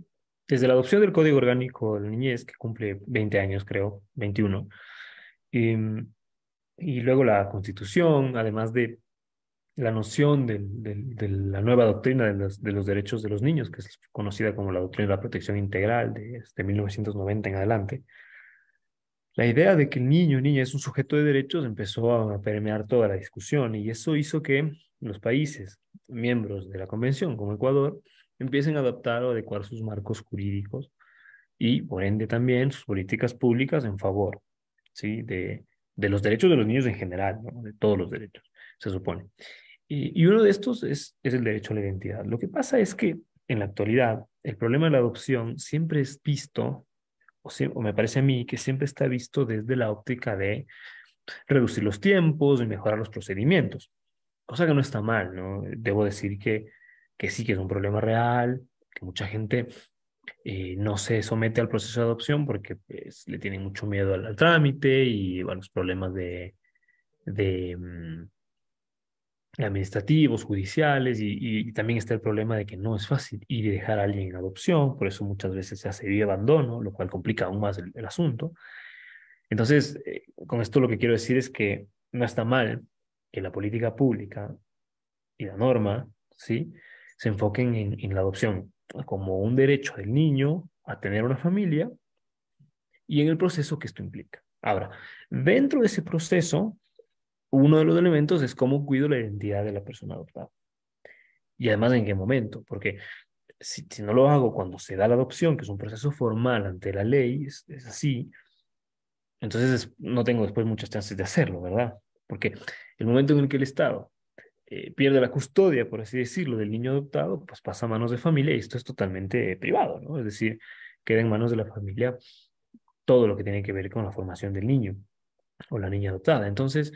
Speaker 3: desde la adopción del Código Orgánico de la Niñez, que cumple 20 años, creo, 21, em, y, luego la Constitución, además de la noción de, la nueva doctrina de los, de los, derechos de los niños, que es conocida como la doctrina de la protección integral desde 1990 este, en adelante, la idea de que el niño o niña es un sujeto de derechos empezó a permear toda la discusión y eso hizo que los países miembros de la Convención, como Ecuador, empiecen a adaptar o adecuar sus marcos jurídicos y, por ende, también sus políticas públicas en favor ¿sí? de, de los derechos de los niños en general, ¿no? de todos los derechos, se supone. Y, uno de estos es, es el derecho a la identidad. Lo que pasa es que en la actualidad el problema de la adopción siempre es visto, o, o me parece a mí que siempre está visto desde la óptica de reducir los tiempos y mejorar los procedimientos, cosa que no está mal, ¿no? Debo decir que que sí que es un problema real, que mucha gente eh, no se somete al proceso de adopción porque pues, le tienen mucho miedo al, trámite y a los problemas de, mm, administrativos, judiciales, y, también está el problema de que no es fácil ir y dejar a alguien en adopción, por eso muchas veces se hace vía abandono, lo cual complica aún más el, asunto. Entonces, eh, con esto lo que quiero decir es que no está mal que la política pública y la norma, ¿sí? se enfoquen en, la adopción como un derecho del niño a tener una familia y en el proceso que esto implica. Ahora, dentro de ese proceso, uno de los elementos es cómo cuido la identidad de la persona adoptada. Y además, en qué momento, porque si, no lo hago cuando se da la adopción, que es un proceso formal ante la ley, es así, entonces no tengo después muchas chances de hacerlo, ¿verdad? Porque el momento en el que el Estado eh, pierde la custodia, por así decirlo, del niño adoptado, pues pasa a manos de familia y esto es totalmente privado, ¿no? Es decir, queda en manos de la familia todo lo que tiene que ver con la formación del niño o la niña adoptada. Entonces,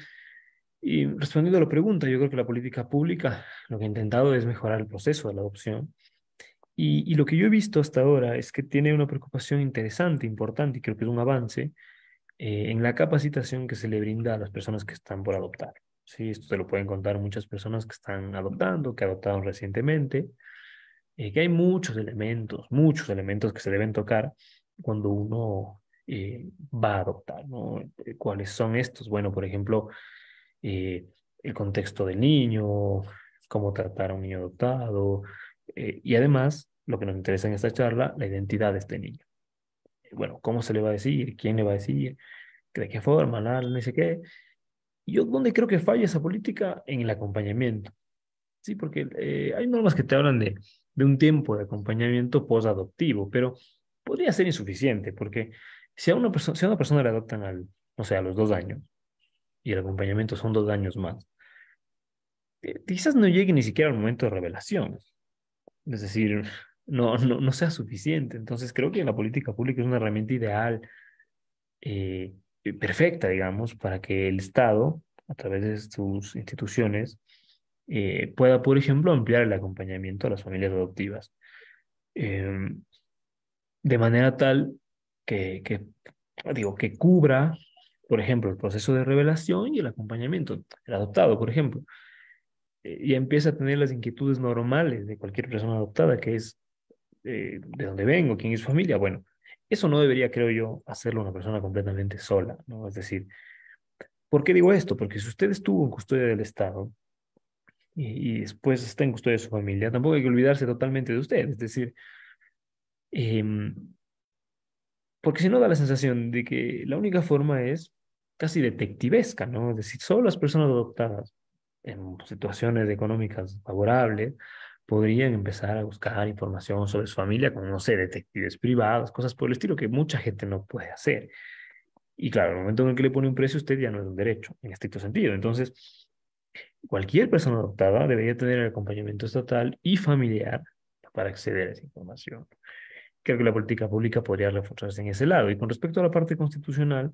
Speaker 3: y respondiendo a la pregunta, yo creo que la política pública lo que ha intentado es mejorar el proceso de la adopción. Y, lo que yo he visto hasta ahora es que tiene una preocupación interesante, importante, y creo que es un avance eh, en la capacitación que se le brinda a las personas que están por adoptar. Sí, esto te lo pueden contar muchas personas que están adoptando, que adoptaron recientemente, eh, que hay muchos elementos, muchos elementos que se deben tocar cuando uno eh, va a adoptar, ¿no? Eh, ¿Cuáles son estos? Bueno, por ejemplo, el contexto del niño, cómo tratar a un niño adoptado, y además, lo que nos interesa en esta charla, la identidad de este niño. Bueno, ¿cómo se le va a decir? ¿Quién le va a decir? ¿De qué forma? ¿La, no sé qué? Yo donde creo que falla esa política en el acompañamiento. Sí, porque eh, hay normas que te hablan de, de un tiempo de acompañamiento post-adoptivo, pero podría ser insuficiente, porque si a una, persona si una persona le adoptan al, no a los dos años, y el acompañamiento son dos años más, eh, quizás no llegue ni siquiera al momento de revelación. Es decir, no, no, sea suficiente. Entonces creo que la política pública es una herramienta ideal eh, eh, perfecta, digamos, para que el Estado, a través de sus instituciones, eh, pueda, por ejemplo, ampliar el acompañamiento a las familias adoptivas. Em, de manera tal que, digo, que cubra, por ejemplo, el proceso de revelación y el acompañamiento, el adoptado, por ejemplo. Eh, y empieza a tener las inquietudes normales de cualquier persona adoptada, que es de dónde vengo, quién es su familia. Bueno, eso no debería, creo yo, hacerlo una persona completamente sola, ¿no? Es decir, ¿por qué digo esto? Porque si usted estuvo en custodia del Estado y, después está en custodia de su familia, tampoco hay que olvidarse totalmente de usted, es decir, em, porque si no da la sensación de que la única forma es casi detectivesca, ¿no? Es decir, solo las personas adoptadas en situaciones económicas favorables podrían empezar a buscar información sobre su familia con, no sé, detectives privados, cosas por el estilo que mucha gente no puede hacer. Y claro, en el momento en el que le pone un precio, usted ya no es un derecho, en estricto sentido. Entonces, cualquier persona adoptada debería tener el acompañamiento estatal y familiar para acceder a esa información. Creo que la política pública podría reforzarse en ese lado. Y con respecto a la parte constitucional,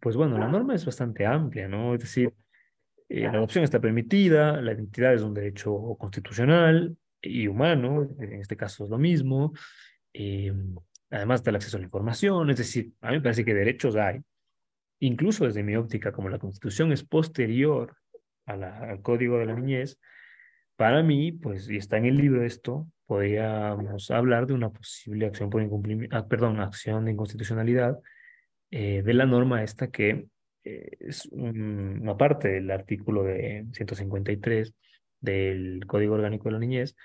Speaker 3: pues bueno, la norma es bastante amplia, ¿no? Es decir, eh, la adopción está permitida, la identidad es un derecho constitucional y humano, en este caso es lo mismo. Eh, además del acceso a la información, es decir, a mí me parece que derechos hay. Incluso desde mi óptica, como la Constitución es posterior al Código de la Niñez, para mí, pues, y está en el libro esto, podríamos hablar de una posible acción por incumplimiento, ah, perdón una acción de inconstitucionalidad eh, de la norma esta que eh, es una parte del artículo de 153 del Código Orgánico de la Niñez,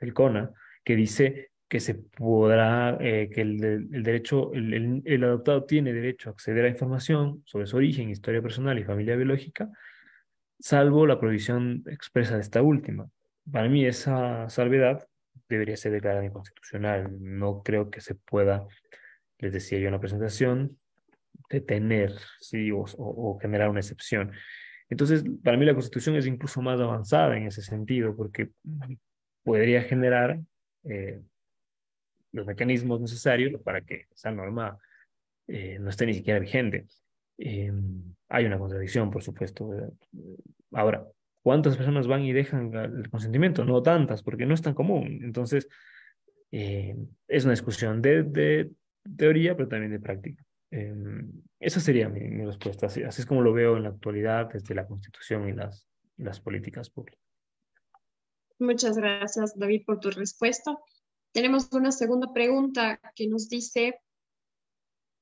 Speaker 3: el CONA, que dice que se podrá, eh, que el, derecho, el, el, adoptado tiene derecho a acceder a información sobre su origen, historia personal y familia biológica, salvo la prohibición expresa de esta última. Para mí esa salvedad debería ser declarada inconstitucional. No creo que se pueda, les decía yo en la presentación, detener ¿sí? o, generar una excepción. Entonces, para mí la Constitución es incluso más avanzada en ese sentido, porque podría generar eh, los mecanismos necesarios para que esa norma eh, no esté ni siquiera vigente. Em, hay una contradicción, por supuesto. Ahora, ¿cuántas personas van y dejan el consentimiento? No tantas, porque no es tan común. Entonces, eh, es una discusión de teoría, pero también de práctica. Em, esa sería mi, respuesta. Así, es como lo veo en la actualidad desde la Constitución y las, políticas públicas.
Speaker 1: Muchas gracias, David, por tu respuesta. Tenemos una segunda pregunta que nos dice,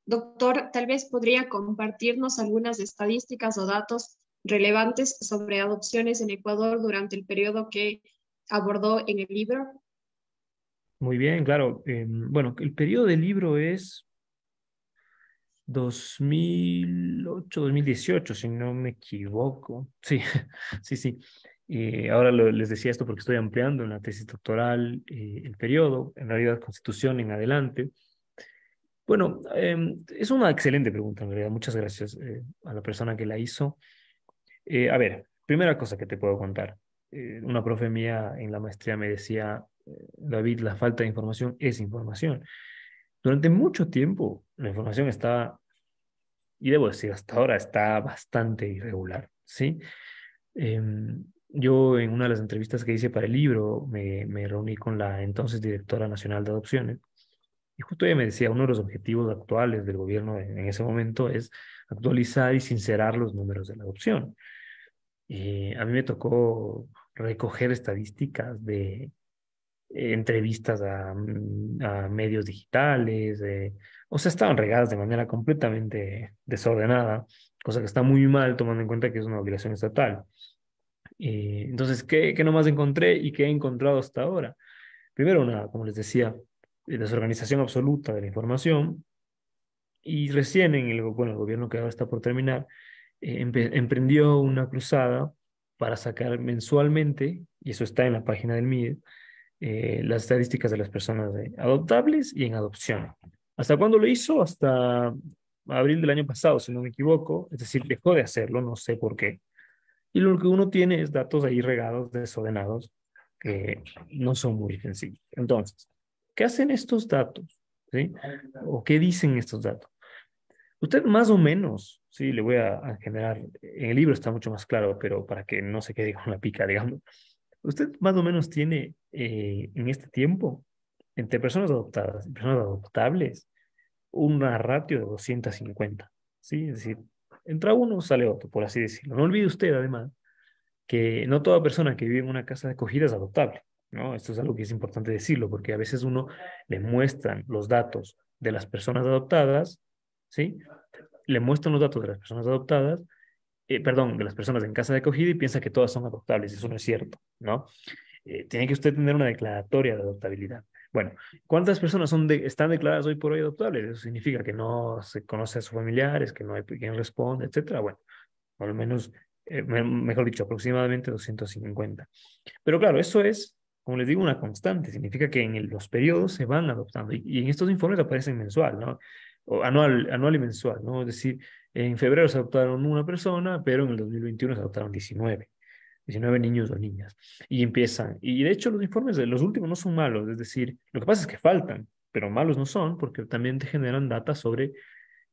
Speaker 1: doctor, tal vez podría compartirnos algunas estadísticas o datos relevantes sobre adopciones en Ecuador durante el periodo que abordó en el libro.
Speaker 3: Muy bien, claro. Em, bueno, el periodo del libro es 2008, 2018, si no me equivoco. Sí, [laughs] sí, sí. Eh, ahora les decía esto porque estoy ampliando en la tesis doctoral eh, el periodo, en realidad constitución en adelante. Bueno, eh, es una excelente pregunta, en realidad. Muchas gracias eh, a la persona que la hizo. Eh, a ver, primera cosa que te puedo contar. Eh, una profe mía en la maestría me decía, David, la falta de información es información. Durante mucho tiempo la información está, y debo decir, hasta ahora está bastante irregular, ¿sí? Em, yo en una de las entrevistas que hice para el libro me, reuní con la entonces directora nacional de adopciones y justo ella me decía, uno de los objetivos actuales del gobierno en, ese momento es actualizar y sincerar los números de la adopción. Y a mí me tocó recoger estadísticas de eh, entrevistas mm, a, medios digitales, eh, o sea, estaban regadas de manera completamente desordenada, cosa que está muy mal tomando en cuenta que es una obligación estatal. Eh, entonces, ¿qué, ¿qué nomás encontré y qué he encontrado hasta ahora? Primero, una, como les decía, desorganización absoluta de la información y recién en el, bueno, el gobierno que ahora está por terminar, emprendió una cruzada para sacar mensualmente, y eso está en la página del MIDE, eh, las estadísticas de las personas eh, adoptables y en adopción. ¿Hasta cuándo lo hizo? Hasta abril del año pasado, si no me equivoco. Es decir, dejó de hacerlo, no sé por qué. Y lo que uno tiene es datos ahí regados, desordenados, que no son muy sencillos. Entonces, ¿qué hacen estos datos? ¿Sí? ¿O qué dicen estos datos? Usted más o menos, sí, le voy a, a, generar, en el libro está mucho más claro, pero para que no se quede con la pica, digamos, usted más o menos tiene eh, en este tiempo entre personas adoptadas y personas adoptables una ratio de 250. ¿sí? Es decir, entra uno, sale otro, por así decirlo. No olvide usted, además, que no toda persona que vive en una casa de acogida es adoptable. ¿no? Esto es algo que es importante decirlo, porque a veces uno le muestran los datos de las personas adoptadas, ¿sí? le muestran los datos de las personas adoptadas, eh, perdón, de las personas en casa de acogida y piensa que todas son adoptables. Eso no es cierto. ¿no? Eh, tiene que usted tener una declaratoria de adoptabilidad. Bueno, ¿cuántas personas son de, están declaradas hoy por hoy adoptables? Eso significa que no se conoce a sus familiares, que no hay quien responde, etcétera. Bueno, al menos, eh, mejor dicho, aproximadamente 250. Pero claro, eso es, como les digo, una constante. Significa que en los periodos se van adoptando. Y, en estos informes aparecen mensual, ¿no? O anual, anual y mensual, ¿no? Es decir, en febrero se adoptaron una persona, pero en el 2021 se adoptaron 19. 19 niños o niñas. Y empiezan. Y de hecho los informes de los últimos no son malos, es decir, lo que pasa es que faltan, pero malos no son porque también te generan data sobre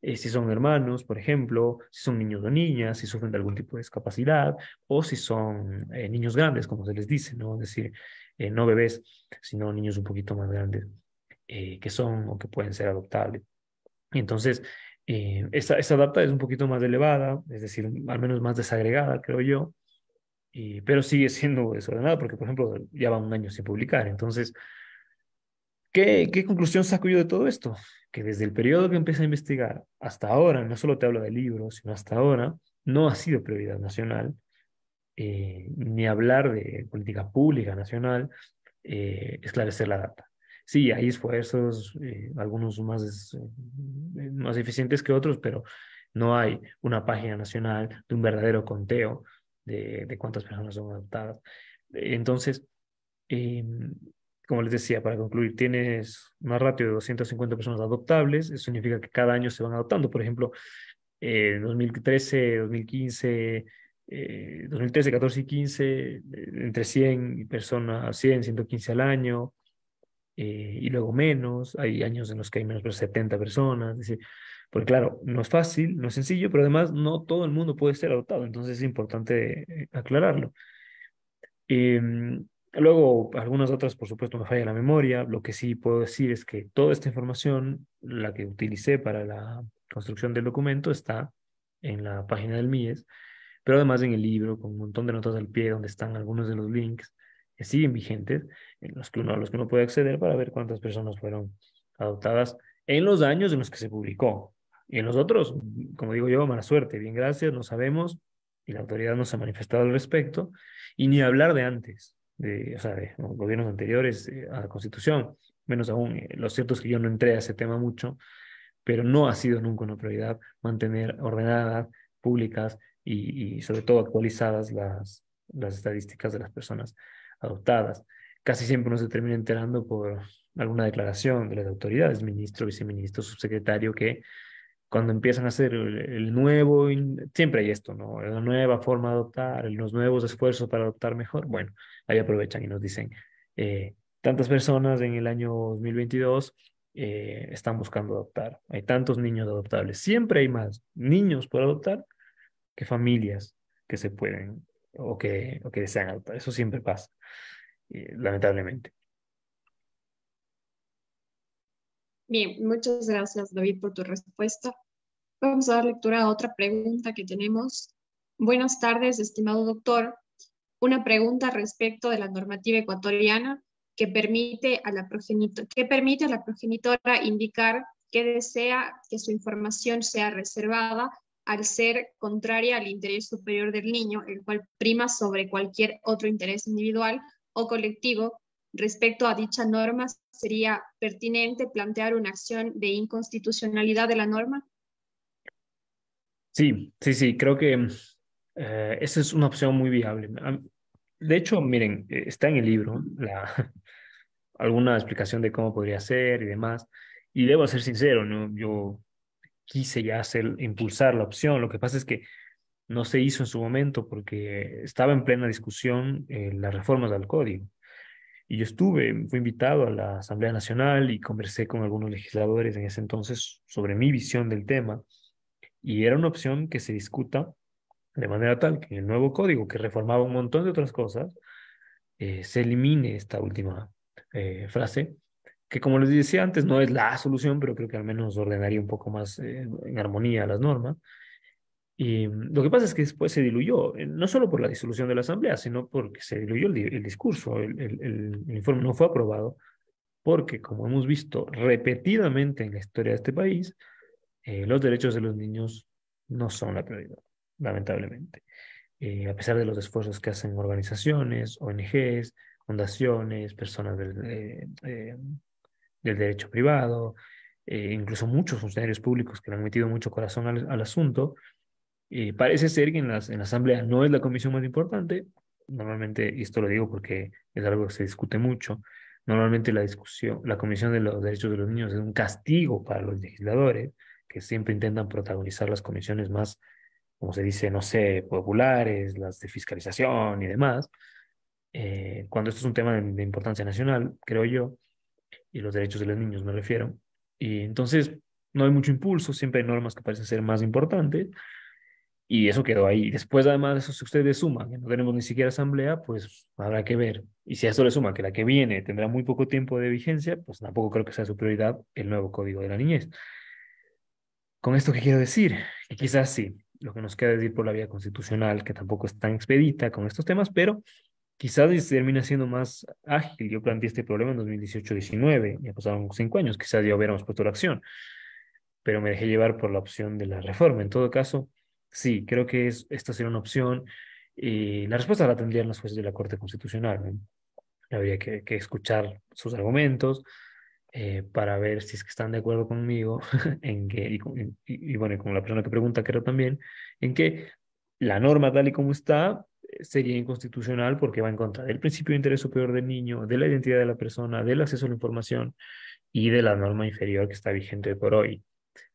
Speaker 3: eh, si son hermanos, por ejemplo, si son niños o niñas, si sufren de algún tipo de discapacidad o si son eh, niños grandes, como se les dice, ¿no? Es decir, eh, no bebés, sino niños un poquito más grandes que son o que pueden ser adoptables. entonces, esa, esa data es un poquito más elevada, es decir, al menos más desagregada, creo yo, pero sigue siendo desordenado porque, por ejemplo, ya va un año sin publicar. Entonces, ¿qué, ¿qué conclusión saco yo de todo esto? Que desde el periodo que empecé a investigar hasta ahora, no solo te hablo de libros, sino hasta ahora, no ha sido prioridad nacional, eh, ni hablar de política pública nacional, eh, esclarecer la data. Sí, hay esfuerzos, eh, algunos más, más eficientes que otros, pero no hay una página nacional de un verdadero conteo de, de cuántas personas son adoptadas. Entonces, eh, como les decía, para concluir, tienes una ratio de 250 personas adoptables, eso significa que cada año se van adoptando. Por ejemplo, en 2013, 2015, eh, 2013, 14 eh, y 15, eh, entre 100 personas, 100, 115 al año, eh, y luego menos, hay años en los que hay menos, pero 70 personas, es decir, porque claro, no es fácil, no es sencillo, pero además no todo el mundo puede ser adoptado, entonces es importante eh, aclararlo. Em, luego, algunas otras, por supuesto, me falla la memoria. Lo que sí puedo decir es que toda esta información, la que utilicé para la construcción del documento, está en la página del MIES, pero además en el libro, con un montón de notas al pie donde están algunos de los links que siguen vigentes, en los que uno, a los que uno puede acceder para ver cuántas personas fueron adoptadas en los años en los que se publicó. Y en los otros, como digo yo, mala suerte, bien gracias, no sabemos, y la autoridad no se ha manifestado al respecto, y ni hablar de antes, de, o sea, de gobiernos anteriores eh, a la Constitución, menos aún, eh, lo cierto es que yo no entré a ese tema mucho, pero no ha sido nunca una prioridad mantener ordenadas, públicas y, y sobre todo actualizadas las, las estadísticas de las personas adoptadas. Casi siempre uno se termina enterando por alguna declaración de las autoridades, ministro, viceministro, subsecretario, que cuando empiezan a hacer el, nuevo, siempre hay esto, ¿no? La nueva forma de adoptar, los nuevos esfuerzos para adoptar mejor. Bueno, ahí aprovechan y nos dicen, eh, tantas personas en el año 2022 eh, están buscando adoptar. Hay tantos niños adoptables. Siempre hay más niños por adoptar que familias que se pueden o que, que desean adoptar. Eso siempre pasa, eh, lamentablemente.
Speaker 1: Bien, muchas gracias David por tu respuesta. Vamos a dar lectura a otra pregunta que tenemos. Buenas tardes, estimado doctor. Una pregunta respecto de la normativa ecuatoriana que permite a la, que permite a la progenitora indicar que desea que su información sea reservada al ser contraria al interés superior del niño, el cual prima sobre cualquier otro interés individual o colectivo Respecto a dicha norma, ¿sería pertinente plantear una acción de inconstitucionalidad de la norma?
Speaker 3: Sí, sí, sí, creo que eh, esa es una opción muy viable. De hecho, miren, eh, está en el libro [laughs] alguna explicación de cómo podría ser y demás. Y debo ser sincero, yo quise ya hacer, impulsar la opción. Lo que pasa es que no se hizo en su momento porque estaba en plena discusión eh, las reformas al código. Y yo estuve, fui invitado a la Asamblea Nacional y conversé con algunos legisladores en ese entonces sobre mi visión del tema. Y era una opción que se discuta de manera tal que en el nuevo código, que reformaba un montón de otras cosas, eh, se elimine esta última eh, frase, que como les decía antes, no es la solución, pero creo que al menos ordenaría un poco más eh, en armonía las normas. Y mm, lo que pasa es que después se diluyó, eh, no solo por la disolución de la Asamblea, sino porque se diluyó el, discurso, el, informe no fue aprobado, porque como hemos visto repetidamente en la historia de este país, eh, los derechos de los niños no son la prioridad, lamentablemente. Eh, a pesar de los esfuerzos que hacen organizaciones, ONGs, fundaciones, personas del, derecho privado, incluso muchos funcionarios públicos que le han metido mucho corazón al asunto, eh, parece ser que en las, en la asamblea no es la comisión más importante. Normalmente, y esto lo digo porque es algo que se discute mucho, normalmente la discusión, la comisión de los derechos de los niños es un castigo para los legisladores que siempre intentan protagonizar las comisiones más, como se dice, no sé, populares, las de fiscalización y demás. Eh, cuando esto es un tema de importancia nacional, creo yo, y los derechos de los niños me refiero. Y entonces no hay mucho impulso, siempre hay normas que parecen ser más importantes y eso quedó ahí. Después, además, eso, si ustedes suman, que no tenemos ni siquiera asamblea, pues habrá que ver. Y si a eso le suman que la que viene tendrá muy poco tiempo de vigencia, pues tampoco creo que sea su prioridad el nuevo código de la niñez. Con esto que quiero decir, que quizás sí, lo que nos queda decir por la vía constitucional, que tampoco es tan expedita con estos temas, pero quizás termina siendo más ágil. Yo planteé este problema en 2018-19, ya pasaron cinco años, quizás ya hubiéramos puesto la acción, pero me dejé llevar por la opción de la reforma. En todo caso, sí, creo que esta sería una opción. Y eh, la respuesta la tendrían los jueces de la Corte Constitucional. Habría que, escuchar sus argumentos eh, para ver si es que están de acuerdo conmigo [laughs] en que, y, bueno, como la persona que pregunta, creo también, en que la norma tal y como está eh, sería inconstitucional porque va en contra del principio de interés superior del niño, de la identidad de la persona, del acceso a la información y de la norma inferior que está vigente por hoy,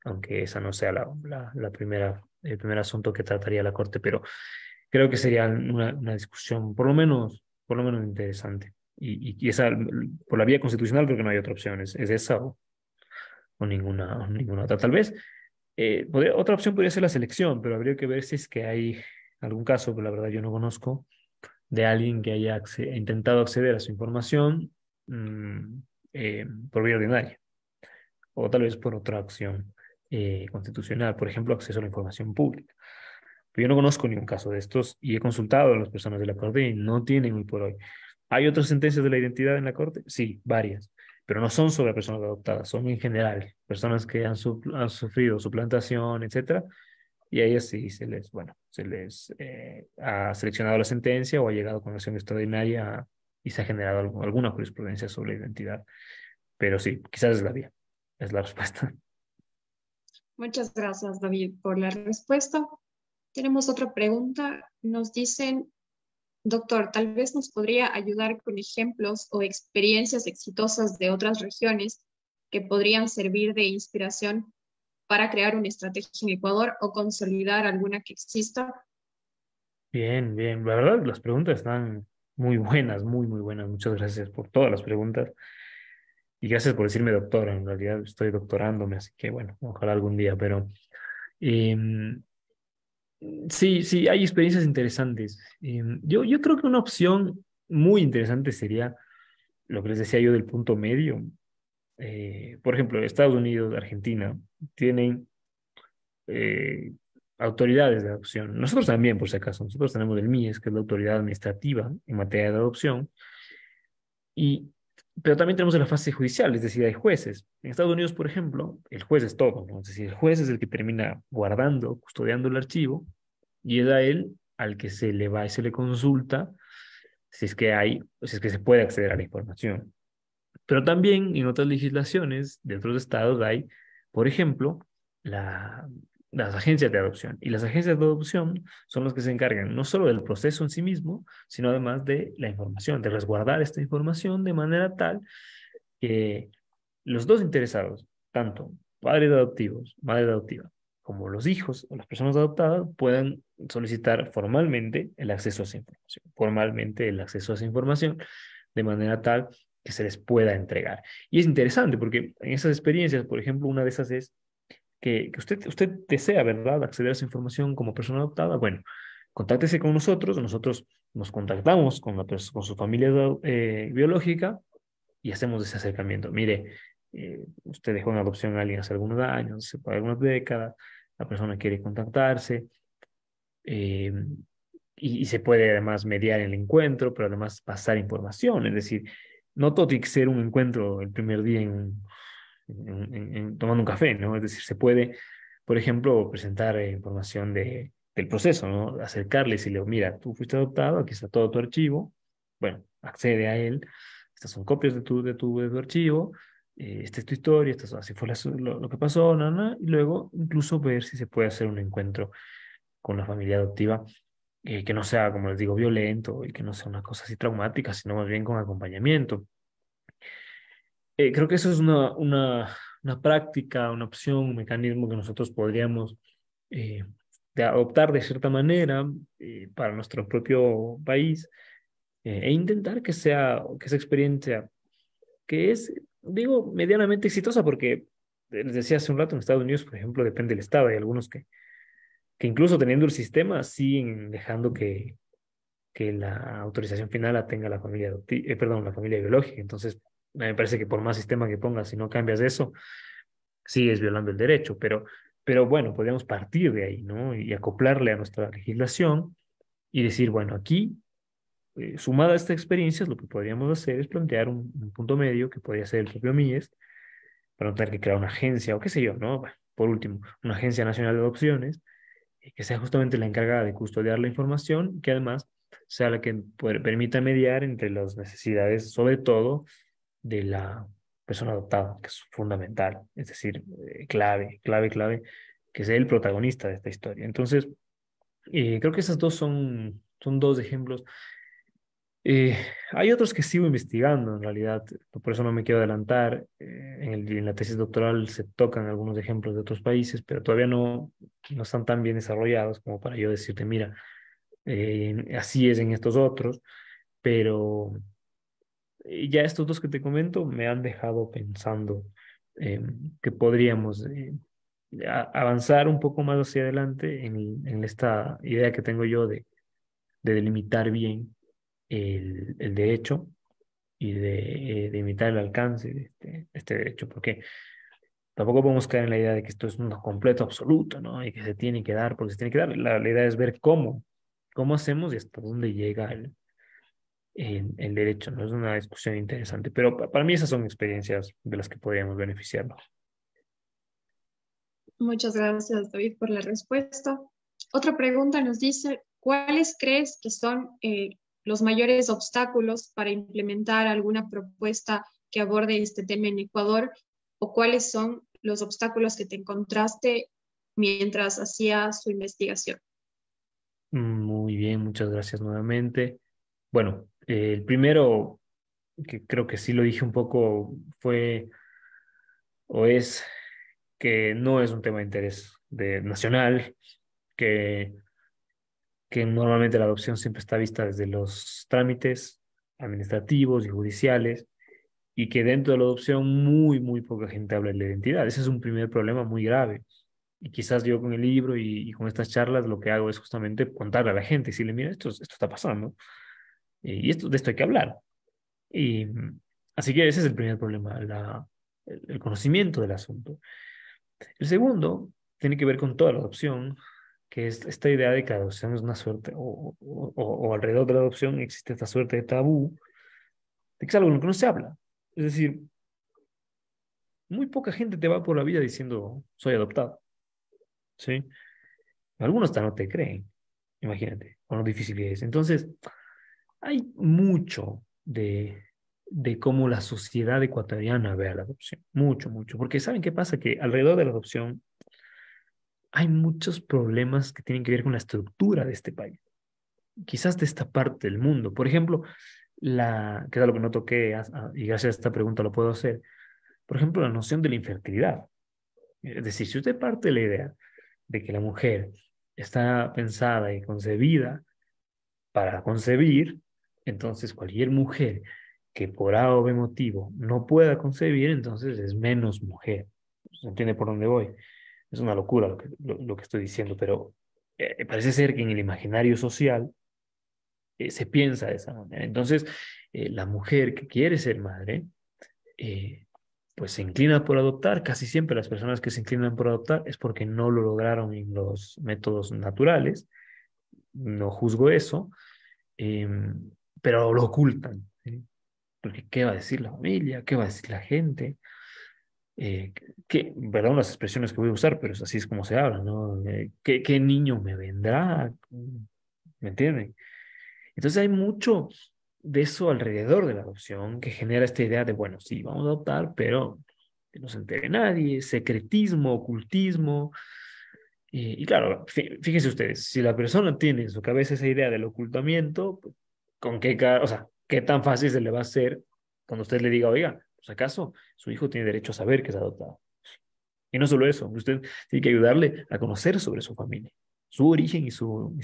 Speaker 3: aunque esa no sea la, la primera el primer asunto que trataría la Corte, pero creo que sería una, discusión por lo menos, por lo menos interesante. Y, y, esa, por la vía constitucional creo que no hay otra opción, es, esa o, o ninguna, ninguna otra. Tal vez eh, otra opción podría ser la selección, pero habría que ver si es que hay algún caso, que la verdad yo no conozco, de alguien que haya intentado acceder a su información mm, eh, por vía ordinaria o tal vez por otra acción. Eh, constitucional, por ejemplo, acceso a la información pública. yo no conozco ningún caso de estos y he consultado a las personas de la Corte y no tienen hoy por hoy. ¿Hay otras sentencias de la identidad en la Corte? Sí, varias, pero no son sobre personas adoptadas, son en general personas que han, sufrido suplantación, etcétera, y ahí sí se les, bueno, se les eh, ha seleccionado la sentencia o ha llegado con acción extraordinaria y se ha generado alguna jurisprudencia sobre la identidad. Pero sí, quizás es la vía, es la [laughs] respuesta.
Speaker 1: Muchas gracias, David, por la respuesta. Tenemos otra pregunta. Nos dicen, doctor, tal vez nos podría ayudar con ejemplos o experiencias exitosas de otras regiones que podrían servir de inspiración para crear una estrategia en Ecuador o consolidar alguna que exista.
Speaker 3: Bien, bien. La verdad, las preguntas están muy buenas, muy, muy buenas. Muchas gracias por todas las preguntas y gracias por decirme doctora, en realidad estoy doctorándome, así que bueno, ojalá algún día, pero em, sí, sí, hay experiencias interesantes. Em, yo, yo creo que una opción muy interesante sería lo que les decía yo del punto medio. Eh, por ejemplo, Estados Unidos, Argentina, tienen eh, autoridades de adopción. Nosotros también, por si acaso, nosotros tenemos el MIES, que es la autoridad administrativa en materia de adopción. Y pero también tenemos la fase judicial, es decir, hay jueces. En Estados Unidos, por ejemplo, el juez es todo, ¿no? es decir, el juez es el que termina guardando, custodiando el archivo, y es a él al que se le va y se le consulta si es que hay, si es que se puede acceder a la información. Pero también en otras legislaciones de otros estados hay, por ejemplo,
Speaker 2: la,
Speaker 3: las agencias de adopción. Y las agencias de adopción son los que se encargan no solo del proceso en sí mismo, sino además de la información, de resguardar esta información de manera tal que los dos interesados, tanto padres adoptivos, madre adoptiva, como los hijos o las personas adoptadas, puedan solicitar formalmente el acceso a esa información, formalmente el acceso a esa información, de manera tal que se les pueda entregar. Y es interesante porque en esas experiencias, por ejemplo, una de esas es que, usted, usted desea, ¿verdad?, acceder a esa información como persona adoptada, bueno, contáctese con nosotros, nosotros nos contactamos con, la, con su familia eh, biológica y hacemos ese acercamiento. Mire, eh, usted dejó en adopción a alguien hace algunos años, hace algunas décadas, la persona quiere contactarse em, y, y, se puede además mediar el encuentro, pero además pasar información, es decir, no todo tiene que ser un encuentro el primer día en, en, tomando un café, ¿no? Es decir, se puede, por ejemplo, presentar eh, información de, del proceso, ¿no? acercarle y decirle, mira, tú fuiste adoptado, aquí está todo tu archivo, bueno, accede a él, estas son copias de tu, de tu, de tu archivo, eh, esta es tu historia, así fue lo, que pasó, ¿no? y luego incluso ver si se puede hacer un encuentro con la familia adoptiva eh, que no sea, como les digo, violento y que no sea una cosa así traumática, sino más bien con acompañamiento. Eh, creo que eso es una, una, una, práctica, una opción, un mecanismo que nosotros podríamos eh, de adoptar de cierta manera eh, para nuestro propio país e intentar que sea que esa experiencia que es, digo, medianamente exitosa porque les decía hace un rato en Estados Unidos, por ejemplo, depende del estado, hay algunos que, que incluso teniendo el sistema siguen dejando que, que la autorización final la tenga la familia, perdón, la familia biológica. Entonces, me parece que por más sistema que pongas, si no cambias eso, sigues violando el derecho, pero, pero bueno, podríamos partir de ahí, ¿no? Y acoplarle a nuestra legislación y decir, bueno, aquí, eh, sumada a estas experiencias, lo que podríamos hacer es plantear un, punto medio que podría ser el propio MIES, para no tener que crear una agencia o qué sé yo, ¿no? por último, una agencia nacional de adopciones eh, que sea justamente la encargada de custodiar la información, que además sea la que permita mediar entre las necesidades, sobre todo, de la persona adoptada, que es fundamental, es decir, eh, clave, clave, clave, que sea el protagonista de esta historia. Entonces, eh, creo que esos dos son, son dos ejemplos. Eh, hay otros que sigo investigando, en realidad, por eso no me quiero adelantar. en, la tesis doctoral se tocan algunos ejemplos de otros países, pero todavía no, no están tan bien desarrollados como para yo decirte, mira, así es en estos otros, pero y ya estos dos que te comento me han dejado pensando em, que podríamos eh, avanzar un poco más hacia adelante en, esta idea que tengo yo de, delimitar bien el, el derecho y de, eh, delimitar el alcance de este, este, derecho, porque tampoco podemos caer en la idea de que esto es un completo absoluto, ¿no? Y que se tiene que dar porque se tiene que dar. La, la idea es ver cómo, cómo hacemos y hasta dónde llega el, en, derecho, ¿no? Es una discusión interesante, pero para mí esas son experiencias de las que podríamos beneficiarnos.
Speaker 1: Muchas gracias, David, por la respuesta. Otra pregunta nos dice, ¿cuáles crees que son eh, los mayores obstáculos para implementar alguna propuesta que aborde este tema en Ecuador o cuáles son los obstáculos que te encontraste mientras hacías su investigación?
Speaker 3: Muy bien, muchas gracias nuevamente. Bueno, eh, el primero, que creo que sí lo dije un poco, fue o es que no es un tema de interés de, nacional, que, que normalmente la adopción siempre está vista desde los trámites administrativos y judiciales, y que dentro de la adopción muy, muy poca gente habla de la identidad. Ese es un primer problema muy grave. Y quizás yo con el libro y, con estas charlas lo que hago es justamente contarle a la gente y decirle, mira, esto, esto está pasando. Y esto, de esto hay que hablar. Y, mm, así que ese es el primer problema, el, conocimiento del asunto. El segundo tiene que ver con toda la adopción, que es esta idea de que la adopción es una suerte, o, alrededor de la adopción existe esta suerte de tabú, de que es algo en lo que no se habla. Es decir, muy poca gente te va por la vida diciendo, soy adoptado. ¿Sí? Algunos hasta no te creen, imagínate, con no difíciles. Entonces, hay mucho de, cómo la sociedad ecuatoriana ve a la adopción, mucho, mucho, porque ¿saben qué pasa? Que alrededor de la adopción hay muchos problemas que tienen que ver con la estructura de este país, quizás de esta parte del mundo. Por ejemplo, la, que algo que no toqué y gracias a esta pregunta lo puedo hacer, por ejemplo, la noción de la infertilidad. Es decir, si usted parte de la idea de que la mujer está pensada y concebida para concebir, entonces, cualquier mujer que por A o B motivo no pueda concebir, entonces es menos mujer. Pues, ¿Se entiende por dónde voy? Es una locura lo que, estoy diciendo, pero eh, parece ser que en el imaginario social eh, se piensa de esa manera. Entonces, eh, la mujer que quiere ser madre, pues se inclina por adoptar. Casi siempre las personas que se inclinan por adoptar es porque no lo lograron en los métodos naturales. No juzgo eso. Em, pero lo ocultan. Porque ¿qué va a decir la familia? ¿Qué va a decir la gente? Eh, que, perdón las expresiones que voy a usar, pero así es como se habla, ¿no? Eh, ¿qué, ¿qué, niño me vendrá? ¿Me entienden? Entonces hay mucho de eso alrededor de la adopción que genera esta idea de, bueno, sí, vamos a adoptar, pero que no se entere nadie, secretismo, ocultismo. Eh, y claro, fíjense ustedes, si la persona tiene en su cabeza esa idea del ocultamiento, pues con qué cara, o sea, qué tan fácil se le va a hacer cuando usted le diga, oiga, pues acaso su hijo tiene derecho a saber que es adoptado. Y no solo eso, usted tiene que ayudarle a conocer sobre su familia, su origen y su,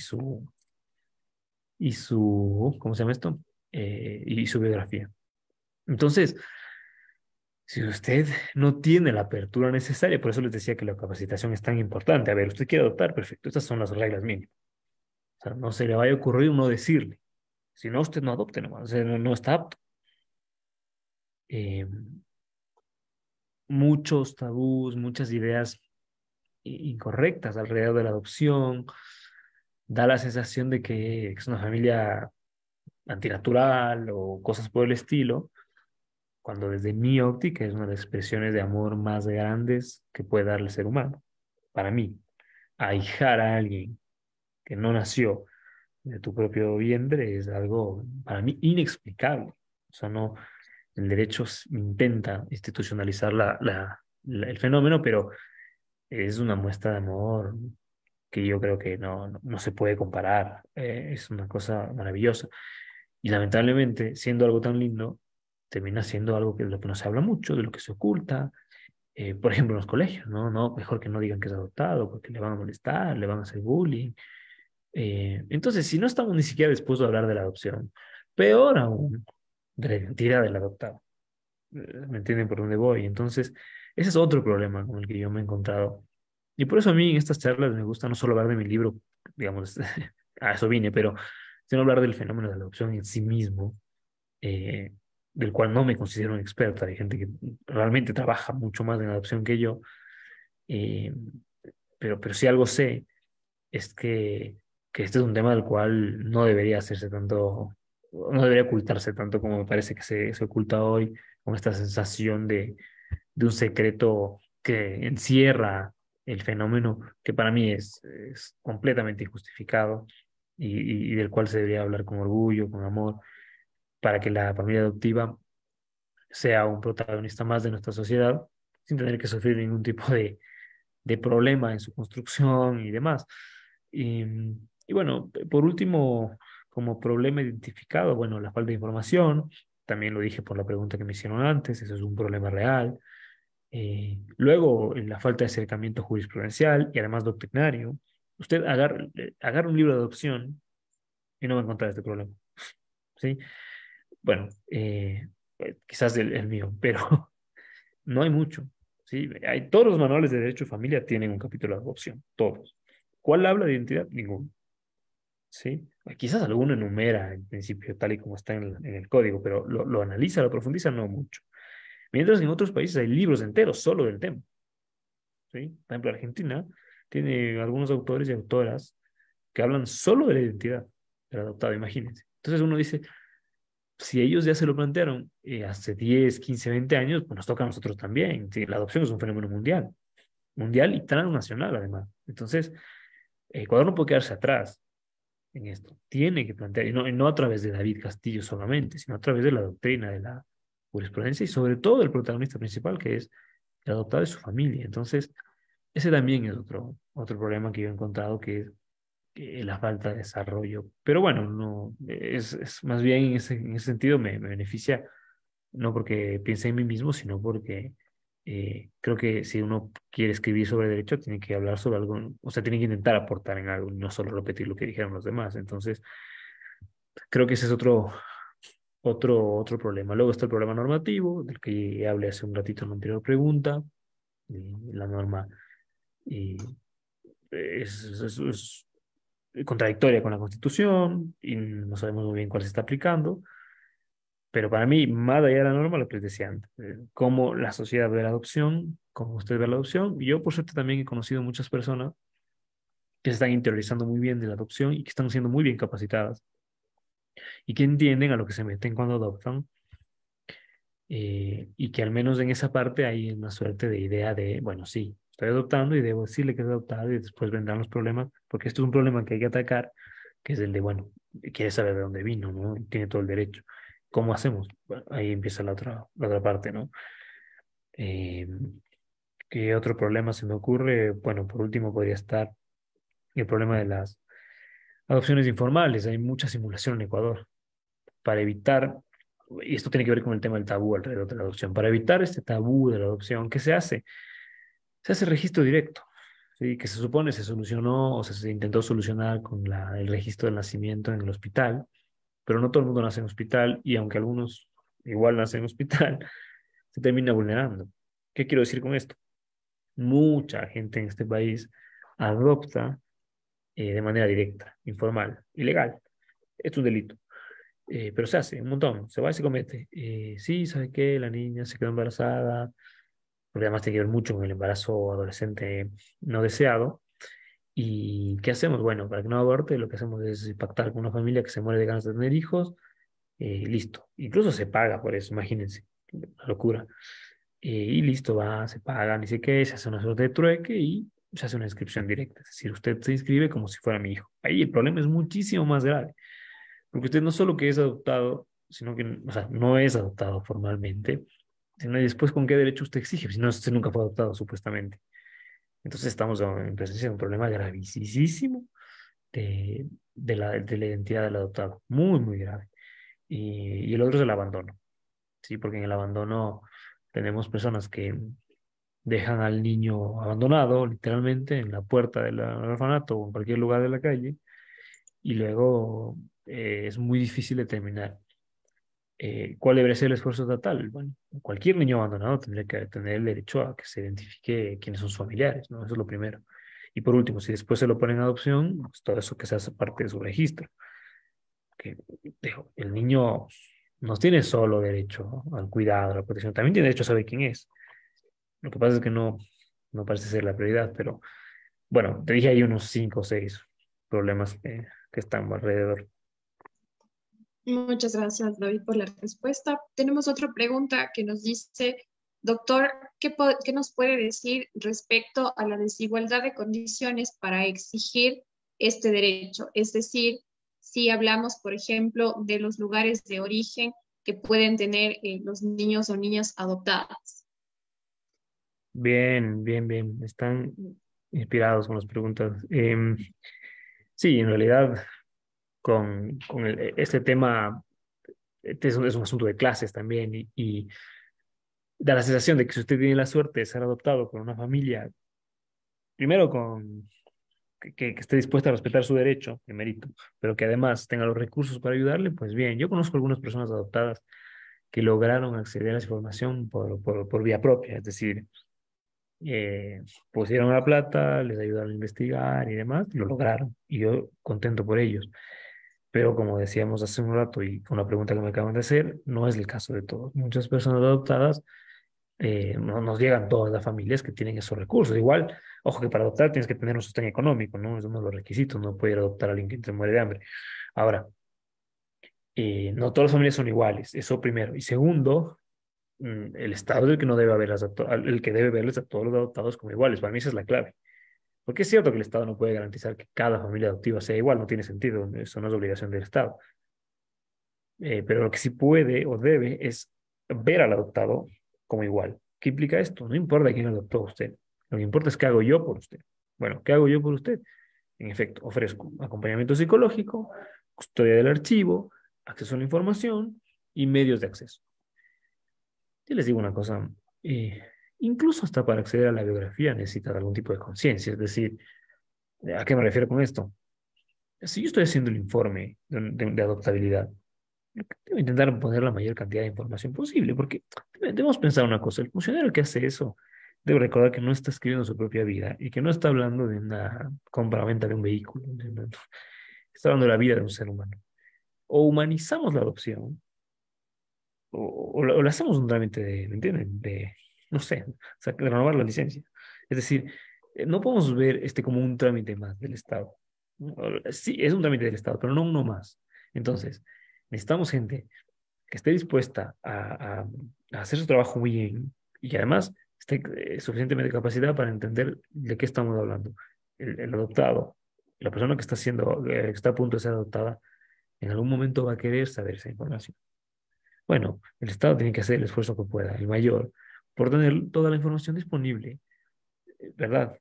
Speaker 3: y su, ¿cómo se llama esto? Eh, y su biografía. Entonces, si usted no tiene la apertura necesaria, por eso les decía que la capacitación es tan importante. A ver, usted quiere adoptar, perfecto, estas son las reglas mínimas. O sea, no se le vaya a ocurrir no decirle. Si no, usted no adopte no, está apto. Em, muchos tabús, muchas ideas incorrectas alrededor de la adopción. Da la sensación de que es una familia antinatural o cosas por el estilo, cuando desde mi óptica es una de las expresiones de amor más grandes que puede dar el ser humano. Para mí, ahijar a alguien que no nació de tu propio vientre es algo para mí inexplicable. O sea, no, el derecho intenta institucionalizar la, el fenómeno, pero es una muestra de amor que yo creo que no, no, se puede comparar. Eh, es una cosa maravillosa. Y lamentablemente, siendo algo tan lindo, termina siendo algo que, de lo que no se habla mucho, de lo que se oculta. Eh, por ejemplo, en los colegios, ¿no? ¿no? Mejor que no digan que es adoptado, porque le van a molestar, le van a hacer bullying. Eh, entonces, si no estamos ni siquiera dispuestos a hablar de la adopción, peor aún, de la identidad del adoptado. Eh, ¿Me entienden por dónde voy? Entonces, ese es otro problema con el que yo me he encontrado. Y por eso a mí en estas charlas me gusta no solo hablar de mi libro, digamos, [laughs] a eso vine, pero sino hablar del fenómeno de la adopción en sí mismo, eh, del cual no me considero un experto. Hay gente que realmente trabaja mucho más en adopción que yo. Eh, pero, pero si algo sé es que que este es un tema del cual no debería hacerse tanto, no debería ocultarse tanto como me parece que se, oculta hoy, con esta sensación de, de un secreto que encierra el fenómeno que para mí es, es completamente injustificado y, y, del cual se debería hablar con orgullo, con amor, para que la familia adoptiva sea un protagonista más de nuestra sociedad sin tener que sufrir ningún tipo de, de problema en su construcción y demás. Y, y bueno, por último, como problema identificado, bueno, la falta de información, también lo dije por la pregunta que me hicieron antes, eso es un problema real. Eh, luego, la falta de acercamiento jurisprudencial y además doctrinario. Usted agarra, un libro de adopción y no va a encontrar este problema. ¿Sí? Bueno, eh, quizás el, mío, pero [laughs] no hay mucho. ¿sí? Hay, todos los manuales de derecho de familia tienen un capítulo de adopción, todos. ¿Cuál habla de identidad? Ninguno. ¿sí? Quizás alguno enumera en principio tal y como está en el, código, pero lo, analiza, lo profundiza no mucho. Mientras que en otros países hay libros enteros solo del tema. ¿sí? Por ejemplo, Argentina tiene algunos autores y autoras que hablan solo de la identidad del adoptado, imagínense. Entonces uno dice, si ellos ya se lo plantearon eh, hace 10, 15, 20 años, pues nos toca a nosotros también. La adopción es un fenómeno mundial, mundial y transnacional además. Entonces, Ecuador no puede quedarse atrás en esto. Tiene que plantear, y no, a través de David Castillo solamente, sino a través de la doctrina, de la jurisprudencia y sobre todo del protagonista principal, que es el adoptado de su familia. Entonces, ese también es otro, otro problema que yo he encontrado, que es la falta de desarrollo. Pero bueno, no, es, más bien en ese, sentido me, me, beneficia, no porque piense en mí mismo, sino porque eh, creo que si uno quiere escribir sobre derecho, tiene que hablar sobre algo, o sea, tiene que intentar aportar en algo, no solo repetir lo que dijeron los demás. Entonces, creo que ese es otro, otro, otro problema. Luego está el problema normativo, del que hablé hace un ratito en la anterior pregunta. la norma es, contradictoria con la Constitución y no sabemos muy bien cuál se está aplicando. Pero para mí, más allá de la norma, lo que les decía antes, eh, cómo la sociedad ve la adopción, cómo usted ve la adopción. Yo, por suerte, también he conocido muchas personas que se están interiorizando muy bien de la adopción y que están siendo muy bien capacitadas y que entienden a lo que se meten cuando adoptan. Eh, y que al menos en esa parte hay una suerte de idea de, bueno, sí, estoy adoptando y debo decirle que es adoptado y después vendrán los problemas, porque esto es un problema que hay que atacar, que es el de, bueno, quiere saber de dónde vino, ¿no? tiene todo el derecho. ¿Cómo hacemos? ahí empieza la otra, la otra parte, ¿no? Em, ¿Qué otro problema se me ocurre? Bueno, por último podría estar el problema de las adopciones informales. Hay mucha simulación en Ecuador para evitar, y esto tiene que ver con el tema del tabú alrededor de la adopción, para evitar este tabú de la adopción, ¿qué se hace? Se hace registro directo, ¿sí? que se supone se solucionó o se intentó solucionar con el registro del nacimiento en el hospital, pero no todo el mundo nace en hospital y aunque algunos igual nacen en hospital, [laughs] se termina vulnerando. ¿Qué quiero decir con esto? Mucha gente en este país adopta eh, de manera directa, informal, ilegal. Es un delito. Eh, pero se hace un montón, se va y se comete. Eh, sí, ¿sabe qué? La niña se quedó embarazada, porque además tiene que ver mucho con el embarazo adolescente no deseado. ¿Y qué hacemos? Bueno, para que no aborte, lo que hacemos es pactar con una familia que se muere de ganas de tener hijos, eh, y listo. Incluso se paga por eso, imagínense, una locura. Eh, y listo, va, se paga, ni sé qué, se hace una suerte de trueque y se hace una inscripción directa. Es decir, usted se inscribe como si fuera mi hijo. Ahí el problema es muchísimo más grave, porque usted no solo que es adoptado, sino que, o sea, no es adoptado formalmente, sino después con qué derecho usted exige, si no, usted nunca fue adoptado, supuestamente. Entonces estamos en presencia de un problema gravísimo de, la, de la identidad del adoptado, muy, muy grave. Y, el otro es el abandono, ¿sí? Porque en el abandono tenemos personas que dejan al niño abandonado, literalmente, en la puerta del orfanato o en cualquier lugar de la calle, y luego eh, es muy difícil determinar eh, ¿cuál debería ser el esfuerzo estatal? Bueno, cualquier niño abandonado tendría que tener el derecho a que se identifique quiénes son sus familiares, ¿no? Eso es lo primero. Y por último, si después se lo ponen en adopción, pues, todo eso que se hace parte de su registro. el niño no tiene solo derecho al cuidado, a la protección, también tiene derecho a saber quién es. Lo que pasa es que no, no parece ser la prioridad, pero bueno, te dije hay unos cinco o seis problemas que están alrededor.
Speaker 1: Muchas gracias, David, por la respuesta. Tenemos otra pregunta que nos dice, doctor, ¿qué, nos puede decir respecto a la desigualdad de condiciones para exigir este derecho? Es decir, si hablamos, por ejemplo, de los lugares de origen que pueden tener eh, los niños o niñas adoptadas.
Speaker 3: Bien, bien, bien. Están inspirados con las preguntas. Em, sí, en realidad con, con el, e, este tema, este es, un, asunto de clases también y, y, da la sensación de que si usted tiene la suerte de ser adoptado por una familia, primero con que, esté dispuesta a respetar su derecho, mérito pero que además tenga los recursos para ayudarle, pues bien, yo conozco algunas personas adoptadas que lograron acceder a esa información por, por, por vía propia, es decir, eh, pusieron la plata, les ayudaron a investigar y demás, lo lograron. Y yo contento por ellos. Pero como decíamos hace un rato y con la pregunta que me acaban de hacer, no es el caso de todos. Muchas personas adoptadas eh, no, nos llegan todas las familias que tienen esos recursos. Igual, ojo que para adoptar tienes que tener un sostén económico, ¿no? Es uno de los requisitos, no puedes adoptar a alguien que te muere de hambre. Ahora, eh, no todas las familias son iguales, eso primero. Y segundo, mm, el Estado es que no debe el que debe verles a todos los adoptados como iguales. Para mí esa es la clave. Porque es cierto que el Estado no puede garantizar que cada familia adoptiva sea igual, no tiene sentido, eso no es obligación del Estado. Eh, pero lo que sí puede o debe es ver al adoptado como igual. ¿Qué implica esto? No importa quién adoptó usted, lo que importa es qué hago yo por usted. Bueno, ¿qué hago yo por usted? En efecto, ofrezco acompañamiento psicológico, custodia del archivo, acceso a la información y medios de acceso. Yo les digo una cosa, eh, Incluso hasta para acceder a la biografía necesita algún tipo de conciencia. Es decir, ¿a qué me refiero con esto? Si yo estoy haciendo el informe de, de, adoptabilidad, debo intentar poner la mayor cantidad de información posible, porque debemos pensar una cosa, el funcionario que hace eso debe recordar que no está escribiendo su propia vida y que no está hablando de una compra-venta de un vehículo, está hablando de la vida de un ser humano. O humanizamos la adopción, o, la hacemos un de, ¿me entienden? De, [laughs] no sé, renovar la licencia. Es decir, eh, no podemos ver este como un trámite más del Estado. Mm, sí, es un trámite del Estado, pero no uno más. Entonces, necesitamos gente que esté dispuesta a, hacer su trabajo bien y además esté eh, suficientemente capacitada para entender de qué estamos hablando. El, adoptado, la persona que está, siendo, que eh, está a punto de ser adoptada, en algún momento va a querer saber esa información. Bueno, el Estado tiene que hacer el esfuerzo que pueda, el mayor, por tener toda la información disponible, eh, ¿verdad?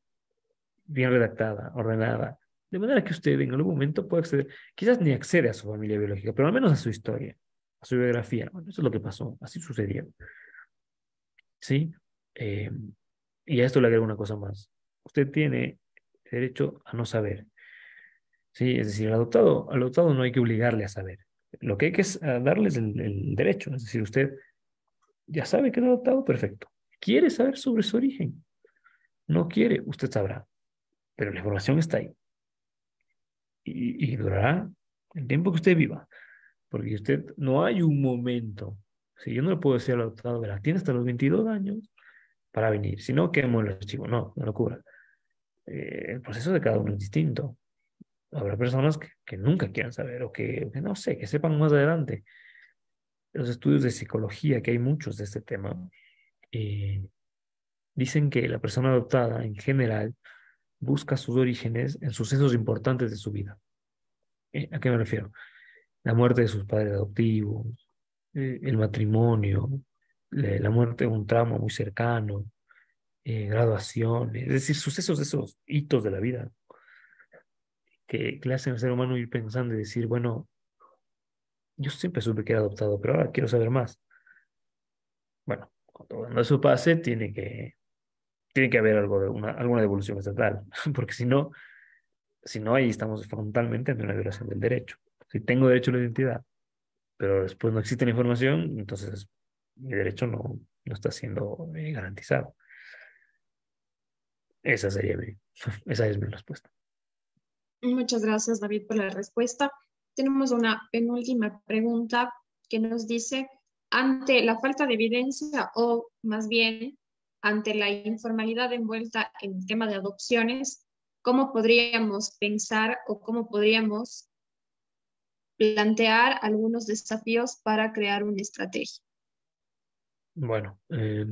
Speaker 3: Bien redactada, ordenada, de manera que usted en algún momento pueda acceder, quizás ni accede a su familia biológica, pero al menos a su historia, a su biografía. Bueno, eso es lo que pasó, así sucedió. ¿Sí? Eh, y a esto le agrego una cosa más. Usted tiene derecho a no saber. ¿Sí? Es decir, al adoptado, al adoptado no hay que obligarle a saber. Lo que hay que es darles el derecho. Es decir, usted ya sabe que es adoptado, perfecto. ¿Quiere saber sobre su origen? No quiere, usted sabrá. Pero la información está ahí. Y, durará el tiempo que usted viva. Porque usted no hay un momento. Si yo no le puedo decir al adoptado, verdad tiene hasta los 22 años para venir. Si no, quemo el archivo. No, no locura. Eh, el proceso de cada uno es distinto. Habrá personas que, nunca quieran saber o que, no sé, que sepan más adelante los estudios de psicología, que hay muchos de este tema, eh, dicen que la persona adoptada en general busca sus orígenes en sucesos importantes de su vida. Eh, ¿A qué me refiero? La muerte de sus padres adoptivos, eh, el matrimonio, la, muerte de un tramo muy cercano, graduaciones, es decir, sucesos de esos hitos de la vida que, que le hacen al ser humano ir pensando y decir, bueno, yo siempre supe que era adoptado, pero ahora quiero saber más. Bueno, cuando eso pase, tiene que, tiene que haber algo, una, alguna devolución estatal, [laughs] porque si no, si no, ahí estamos frontalmente ante una violación del derecho. Si tengo derecho a la identidad, pero después no existe la información, entonces mi derecho no, no está siendo eh, garantizado. Esa sería [laughs] esa es mi respuesta.
Speaker 1: Muchas gracias, David, por la respuesta tenemos una penúltima pregunta que nos dice, ante la falta de evidencia o más bien ante la informalidad envuelta en el tema de adopciones, ¿cómo podríamos pensar o cómo podríamos plantear algunos desafíos para crear una estrategia?
Speaker 3: Bueno, eh,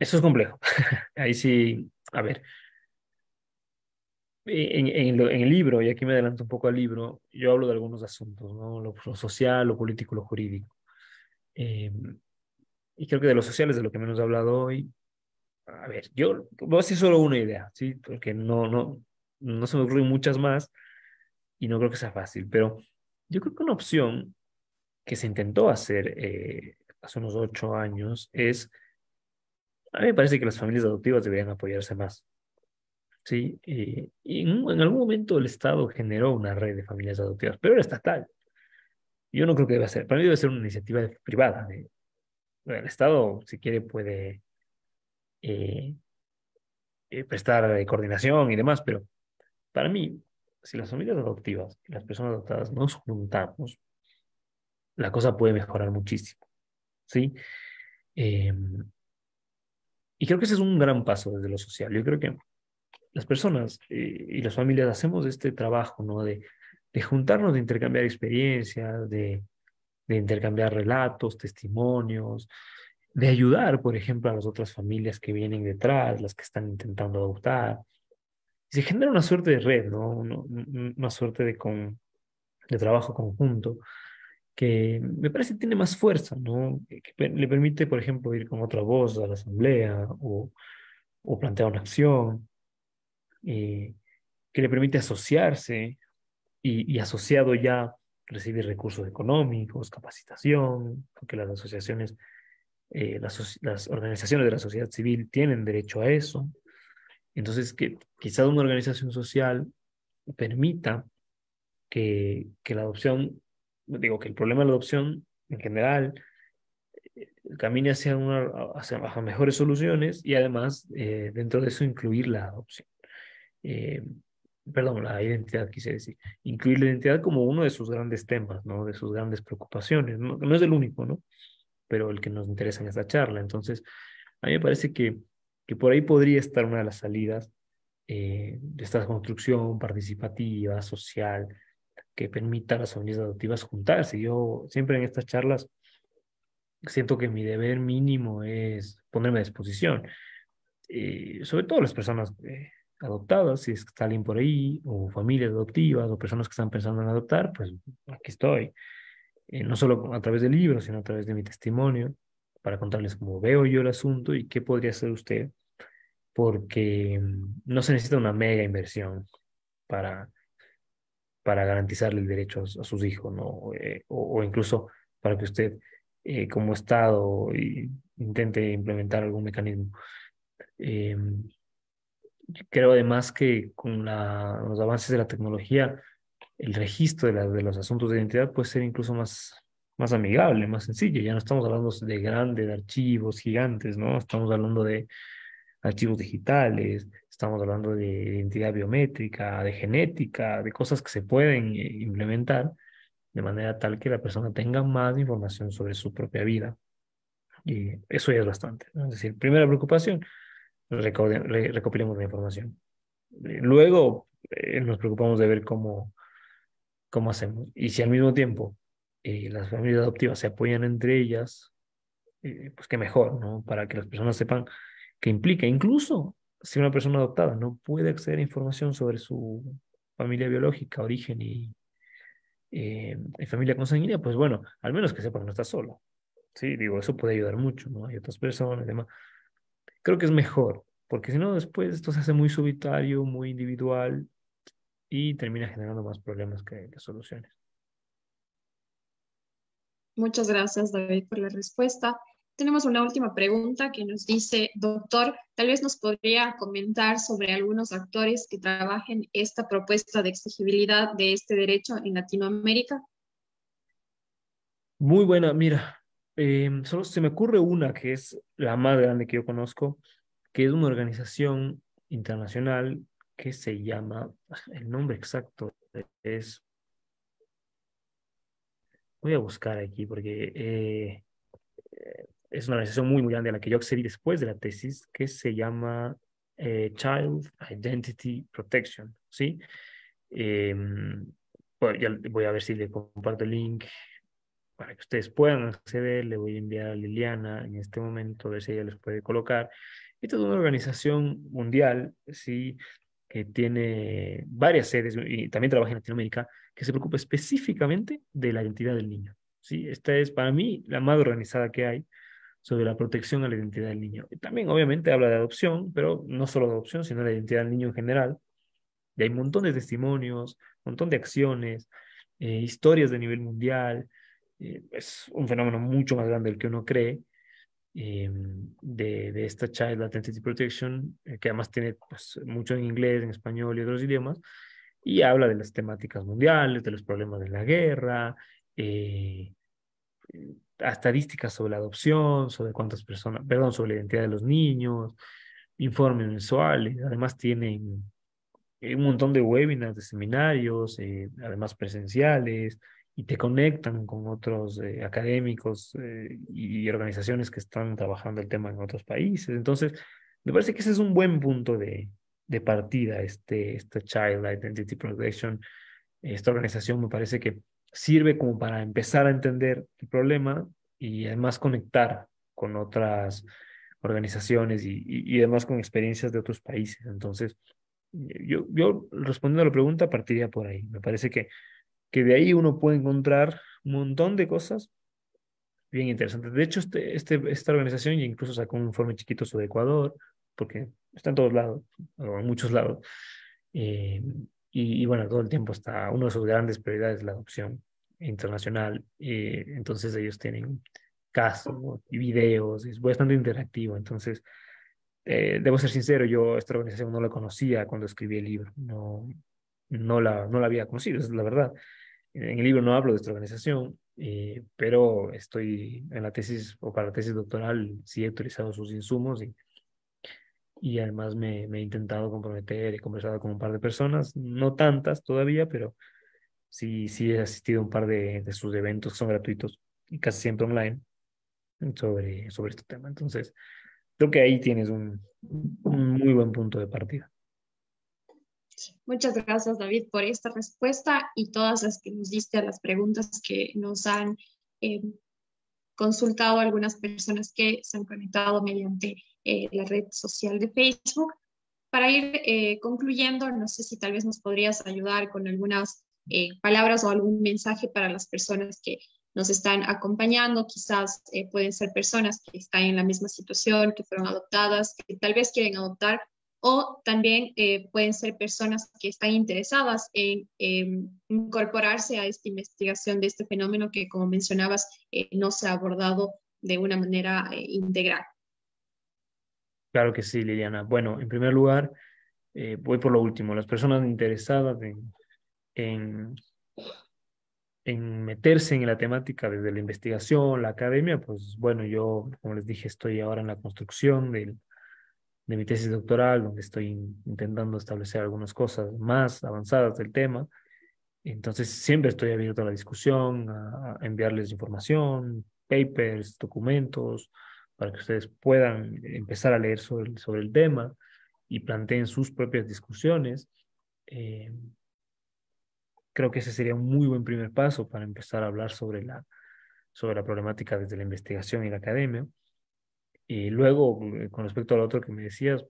Speaker 3: eso es complejo. [laughs] Ahí sí, a ver, en, en, en, el libro, y aquí me adelanto un poco al libro, yo hablo de algunos asuntos, ¿no? lo, social, lo político, lo jurídico. Eh, y creo que de lo social es de lo que menos he hablado hoy. A ver, yo voy a decir solo una idea, ¿sí? porque no, no, no se me ocurren muchas más y no creo que sea fácil, pero yo creo que una opción que se intentó hacer eh, hace unos ocho años es, a mí me parece que las familias adoptivas deberían apoyarse más. ¿sí? Eh, en, algún momento el Estado generó una red de familias adoptivas, pero era estatal. Yo no creo que deba ser, para mí debe ser una iniciativa privada. el Estado, si quiere, puede eh, eh, prestar coordinación y demás, pero para mí, si las familias adoptivas y las personas adoptadas nos juntamos, la cosa puede mejorar muchísimo. ¿sí? Em, y creo que ese es un gran paso desde lo social. Yo creo que las personas eh, y las familias hacemos este trabajo, ¿no? De, de juntarnos, de intercambiar experiencias, de, de intercambiar relatos, testimonios, de ayudar, por ejemplo, a las otras familias que vienen detrás, las que están intentando adoptar. Se genera una suerte de red, ¿no? Una, suerte de, con, de trabajo conjunto que me parece tiene más fuerza, ¿no? Que le permite, por ejemplo, ir con otra voz a la asamblea o, o plantear una acción eh, que le permite asociarse y, asociado ya recibir recursos económicos, capacitación, porque las asociaciones, eh, las, organizaciones de la sociedad civil tienen derecho a eso. Entonces, que quizás una organización social permita que, la adopción, digo que el problema de la adopción en general eh, camine hacia, una, mejores soluciones y además dentro de eso incluir la adopción. Eh, perdón, la identidad quise decir, incluir la identidad como uno de sus grandes temas, ¿no? De sus grandes preocupaciones, no, es el único, ¿no? Pero el que nos interesa en esta charla. Entonces, a mí me parece que, que por ahí podría estar una de las salidas eh, de esta construcción participativa, social, que permita a las familias adoptivas juntarse. Yo siempre en estas charlas siento que mi deber mínimo es ponerme a disposición, eh, sobre todo las personas adoptadas, si es está alguien por ahí, o familias adoptivas, o personas que están pensando en adoptar, pues aquí estoy. Eh, no solo a través del libro, sino a través de mi testimonio, para contarles cómo veo yo el asunto y qué podría hacer usted, porque mm, no se necesita una mega inversión para, para garantizarle el derecho a, sus hijos, ¿no? Eh, o, incluso para que usted, eh, como Estado, intente implementar algún mecanismo. Em, creo además que con la, los avances de la tecnología, el registro de, de, los asuntos de identidad puede ser incluso más, más amigable, más sencillo. Ya no estamos hablando de grandes archivos gigantes, ¿no? Estamos hablando de archivos digitales, estamos hablando de identidad biométrica, de genética, de cosas que se pueden eh, implementar de manera tal que la persona tenga más información sobre su propia vida. Y eso ya es bastante. Es decir, primera preocupación, recopilemos la información. Luego eh, nos preocupamos de ver cómo, cómo hacemos. Y si al mismo tiempo eh, las familias adoptivas se apoyan entre ellas, eh, pues qué mejor, ¿no? Para que las personas sepan qué implica. Incluso si una persona adoptada no puede acceder a información sobre su familia biológica, origen y, y familia consanguínea, pues bueno, al menos que sepa que no está solo. Sí, digo, eso puede ayudar mucho, ¿no? Hay otras personas, demás creo que es mejor, porque si no, después esto se hace muy subitario, muy individual y termina generando más problemas que, que soluciones.
Speaker 1: Muchas gracias, David, por la respuesta. Tenemos una última pregunta que nos dice, doctor, tal vez nos podría comentar sobre algunos actores que trabajen esta propuesta de exigibilidad de este derecho en Latinoamérica.
Speaker 3: Muy buena, mira, Em, solo se me ocurre una que es la más grande que yo conozco, que es una organización internacional que se llama, ah, el nombre exacto es, voy a buscar aquí porque eh, eh, es una organización muy, muy grande a la que yo accedí después de la tesis, que se llama eh, Child Identity Protection, ¿sí? Em, voy a ver si le comparto el link para que ustedes puedan acceder, le voy a enviar a Liliana en este momento, a ver si ella les puede colocar. Esta es una organización mundial, sí, que tiene varias sedes y también trabaja en Latinoamérica, que se preocupa específicamente de la identidad del niño. ¿sí? Esta es para mí la más organizada que hay sobre la protección a la identidad del niño. También obviamente habla de adopción, pero no solo de adopción, sino de la identidad del niño en general. Y hay un montón de testimonios, un montón de acciones, eh, historias de nivel mundial, eh, es un fenómeno mucho más grande del que uno cree, eh, de, de, esta Child Identity Protection, eh, que además tiene pues, mucho en inglés, en español y otros idiomas, y habla de las temáticas mundiales, de los problemas de la guerra, estadísticas sobre la adopción, sobre cuántas personas, perdón, sobre la identidad de los niños, informes mensuales, además tiene un montón de webinars, de seminarios, además presenciales, y te conectan con otros eh, académicos eh, y organizaciones que están trabajando el tema en otros países. Entonces, me parece que ese es un buen punto de, partida, este, Child Identity Protection. Esta organización me parece que sirve como para empezar a entender el problema y además conectar con otras organizaciones y, y, además con experiencias de otros países. Entonces, yo, yo respondiendo a la pregunta, partiría por ahí. Me parece que que de ahí uno puede encontrar un montón de cosas bien interesantes. De hecho, este, este esta organización incluso sacó un informe chiquito sobre Ecuador, porque está en todos lados, o en muchos lados. Eh, y, bueno, todo el tiempo está, una de sus grandes prioridades es la adopción internacional. Eh, entonces ellos tienen casos y videos, es bastante interactivo. Entonces, eh, debo ser sincero, yo esta organización no la conocía cuando escribí el libro, no, no, la, no la había conocido, es la verdad en el libro no hablo de esta organización, eh, pero estoy en la tesis o para la tesis doctoral sí he utilizado sus insumos y, y además me, he intentado comprometer, he conversado con un par de personas, no tantas todavía, pero sí, sí he asistido a un par de, de sus eventos que son gratuitos y casi siempre online sobre, sobre este tema. Entonces, creo que ahí tienes un muy buen punto de partida.
Speaker 1: Muchas gracias, David, por esta respuesta y todas las que nos diste a las preguntas que nos han eh, consultado algunas personas que se han conectado mediante eh, la red social de Facebook. Para ir eh, concluyendo, no sé si tal vez nos podrías ayudar con algunas palabras o algún mensaje para las personas que nos están acompañando, quizás pueden ser personas que están en la misma situación, que fueron adoptadas, que tal vez quieren adoptar, o también eh, pueden ser personas que están interesadas en incorporarse a esta investigación de este fenómeno que, como mencionabas, eh, no se ha abordado de una manera eh, integral.
Speaker 3: Claro que sí, Liliana. Bueno, en primer lugar, voy por lo último. Las personas interesadas en, en, en meterse en la temática desde la investigación, la academia, pues bueno, yo, como les dije, estoy ahora en la construcción del de mi tesis doctoral, donde estoy intentando establecer algunas cosas más avanzadas del tema. Entonces, siempre estoy abierto a la discusión, a, enviarles información, papers, documentos, para que ustedes puedan empezar a leer sobre, el, sobre el tema y planteen sus propias discusiones. Eh, creo que ese sería un muy buen primer paso para empezar a hablar sobre la, sobre la problemática desde la investigación y la academia y luego, eh, con respecto al otro que me decías,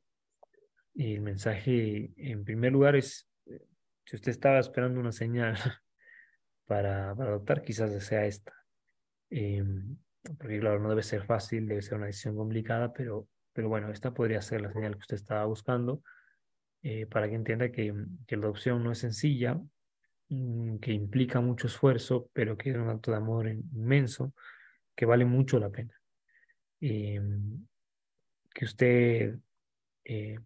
Speaker 3: el mensaje en primer lugar es, eh, si usted estaba esperando una señal [laughs] para, adoptar, quizás sea esta. Em, porque claro, no debe ser fácil, debe ser una decisión complicada, pero, pero bueno, esta podría ser la señal que usted estaba buscando eh, para que entienda que, que la adopción no es sencilla, mm, que implica mucho esfuerzo, pero que es un acto de amor inmenso que vale mucho la pena. Em, que usted eh,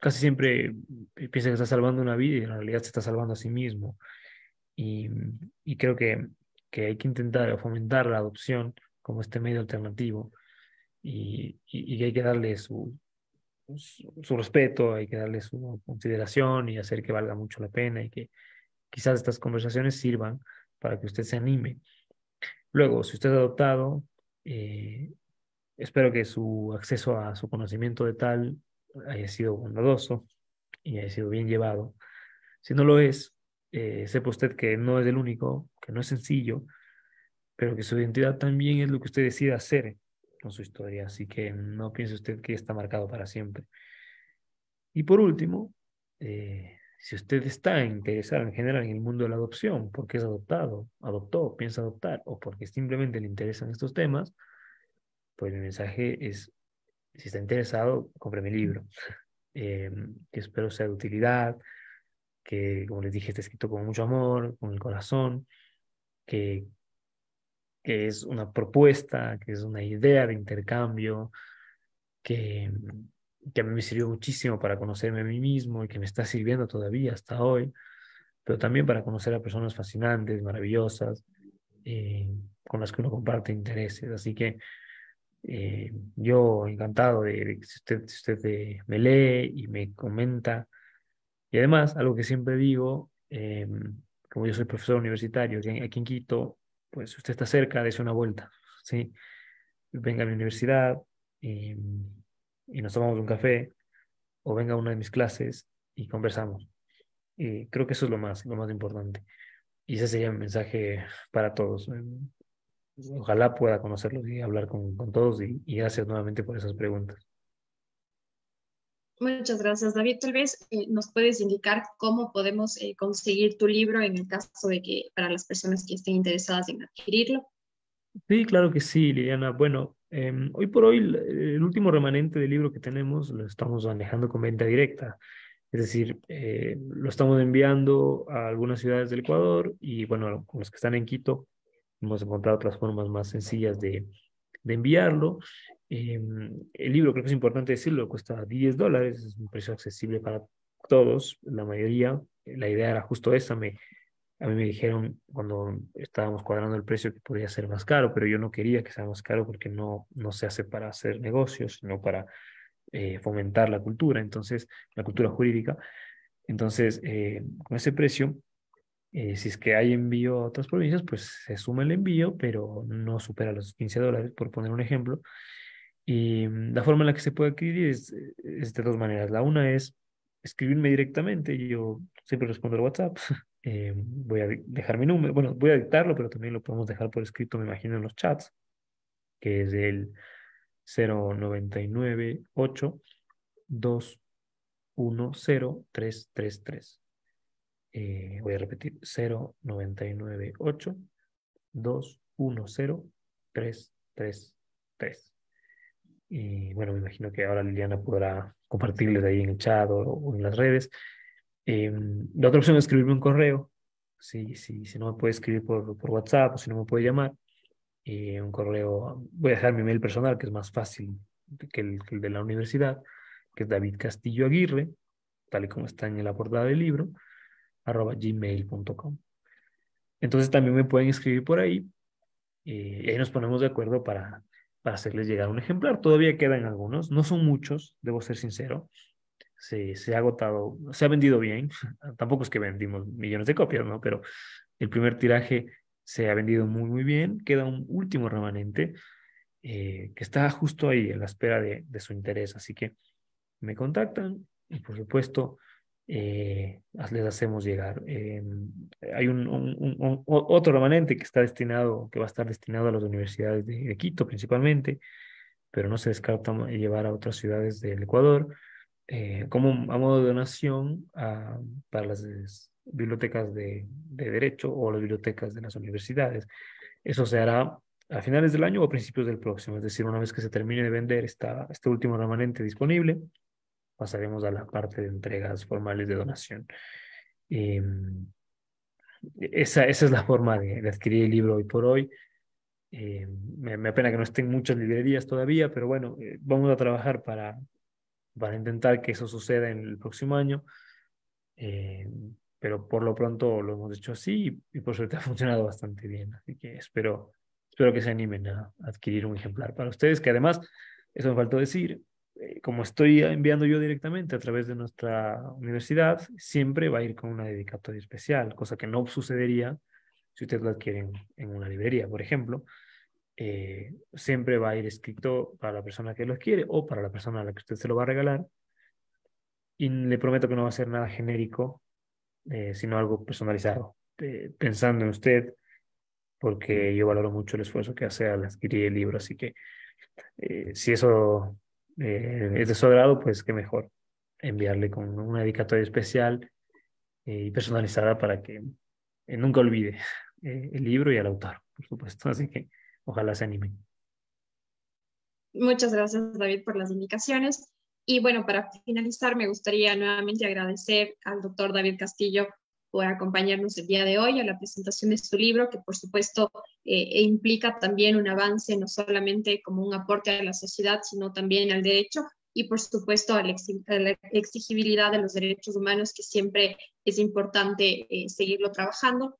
Speaker 3: casi siempre piensa que está salvando una vida y en realidad se está salvando a sí mismo. Y, creo que, que, hay que intentar fomentar la adopción como este medio alternativo y, y, hay que darle su, su, respeto, hay que darle su consideración y hacer que valga mucho la pena y que quizás estas conversaciones sirvan para que usted se anime. Luego, si usted ha adoptado, eh, Espero que su acceso a su conocimiento de tal haya sido bondadoso y haya sido bien llevado. Si no lo es, eh, sepa usted que no es el único, que no es sencillo, pero que su identidad también es lo que usted decida hacer con su historia. Así que no piense usted que está marcado para siempre. Y por último, eh, si usted está interesado en general en el mundo de la adopción, porque es adoptado, adoptó, piensa adoptar, o porque simplemente le interesan estos temas, pues mi mensaje es, si está interesado, compre mi libro, eh, que espero sea de utilidad, que como les dije, está escrito con mucho amor, con el corazón, que, que es una propuesta, que es una idea de intercambio, que, que a mí me sirvió muchísimo para conocerme a mí mismo y que me está sirviendo todavía hasta hoy, pero también para conocer a personas fascinantes, maravillosas, eh, con las que uno comparte intereses. Así que eh, yo encantado de, que usted, usted eh, me lee y me comenta. Y además, algo que siempre digo, eh, como yo soy profesor universitario aquí en Quito, pues usted está cerca, dése una vuelta, ¿sí? Venga a mi universidad y, nos tomamos un café o venga a una de mis clases y conversamos. Y creo que eso es lo más, lo más importante. Y ese sería un mensaje para todos ojalá pueda conocerlos y hablar con, con todos y, gracias nuevamente por esas preguntas.
Speaker 1: Muchas gracias, David. Tal vez eh, nos puedes indicar cómo podemos eh, conseguir tu libro en el caso de que para las personas que estén interesadas en adquirirlo.
Speaker 3: Sí, claro que sí, Liliana. Bueno, em, hoy por hoy el último remanente del libro que tenemos lo estamos manejando con venta directa. Es decir, eh, lo estamos enviando a algunas ciudades del Ecuador y bueno, los que están en Quito hemos encontrado otras formas más sencillas de, de enviarlo. Em, el libro, creo que es importante decirlo, cuesta 10 dólares, es un precio accesible para todos, la mayoría. La idea era justo esa. Me, a mí me dijeron cuando estábamos cuadrando el precio que podría ser más caro, pero yo no quería que sea más caro porque no, no se hace para hacer negocios, sino para eh, fomentar la cultura, entonces, la cultura jurídica. Entonces, eh, con ese precio, eh, si es que hay envío a otras provincias, pues se suma el envío, pero no supera los 15 dólares, por poner un ejemplo. Y mm, la forma en la que se puede adquirir eh, es, de dos maneras. La una es escribirme directamente, yo siempre respondo al WhatsApp, [laughs] eh, voy a dejar mi número, bueno, voy a dictarlo, pero también lo podemos dejar por escrito, me imagino, en los chats, que es el 0998 210333. Eh, voy a repetir, 0998 210333. Y bueno, me imagino que ahora Liliana podrá compartirles ahí en el chat o, en las redes. Eh, la otra opción es escribirme un correo. Si, sí si no me puede escribir por, por WhatsApp o si no me puede llamar, eh, un correo. Voy a dejar mi mail personal, que es más fácil que el, que el de la universidad, que es David Castillo Aguirre, tal y como está en la portada del libro, arroba gmail.com. Entonces también me pueden escribir por ahí eh, y ahí nos ponemos de acuerdo para, para hacerles llegar un ejemplar. Todavía quedan algunos, no son muchos, debo ser sincero. Se, se ha agotado, se ha vendido bien. [laughs] Tampoco es que vendimos millones de copias, ¿no? Pero el primer tiraje se ha vendido muy, muy bien. Queda un último remanente eh, que está justo ahí, en la espera de, de su interés. Así que me contactan y, por supuesto, eh, les hacemos llegar. Em, hay un, otro remanente que está destinado, que va a estar destinado a las universidades de, Quito principalmente, pero no se descarta llevar a otras ciudades del Ecuador, eh, como a modo de donación para las bibliotecas de, derecho o las bibliotecas de las universidades. Eso se hará a finales del año o principios del próximo, es decir, una vez que se termine de vender esta, este último remanente disponible, pasaremos a la parte de entregas formales de donación. Em, esa, esa, es la forma de, adquirir el libro hoy por hoy. Em, me, apena que no estén muchas librerías todavía, pero bueno, eh, vamos a trabajar para, para intentar que eso suceda en el próximo año. Em, pero por lo pronto lo hemos hecho así y, y, por suerte [laughs] ha funcionado bastante bien. Así que espero, espero que se animen a adquirir un ejemplar para ustedes, que además, eso me faltó decir, eh, como estoy enviando yo directamente a través de nuestra universidad, siempre va a ir con una dedicatoria especial, cosa que no sucedería si usted lo adquiere en, una librería, por ejemplo. Eh, siempre va a ir escrito para la persona que lo adquiere o para la persona a la que usted se lo va a regalar. Y le prometo que no va a ser nada genérico, eh, sino algo personalizado, pensando en usted, porque yo valoro mucho el esfuerzo que hace al adquirir el libro. Así que si eso eh, es de su agrado, pues qué mejor enviarle con una dedicatoria especial eh, y personalizada para que eh, nunca olvide el libro y al autor, por supuesto. Así que ojalá se animen.
Speaker 1: Muchas gracias, David, por las indicaciones. Y bueno, para finalizar, me gustaría nuevamente agradecer al doctor David Castillo por acompañarnos el día de hoy a la presentación de su libro, que por supuesto eh, e implica también un avance, no solamente como un aporte a la sociedad, sino también al derecho y por supuesto a la, exigibilidad de los derechos humanos, que siempre es importante eh, seguirlo trabajando.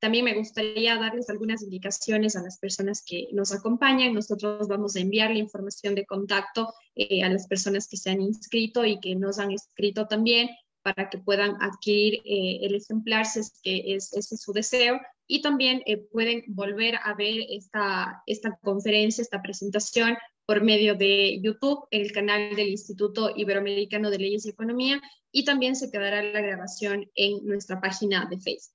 Speaker 1: También me gustaría darles algunas indicaciones a las personas que nos acompañan. Nosotros vamos a enviar la información de contacto eh, a las personas que se han inscrito y que nos han escrito también para que puedan adquirir eh, el ejemplar si es que es, ese es su deseo. Y también eh, pueden volver a ver esta, esta conferencia, esta presentación por medio de YouTube, el canal del Instituto Iberoamericano de Leyes y Economía, y también se quedará la grabación en nuestra página de Facebook.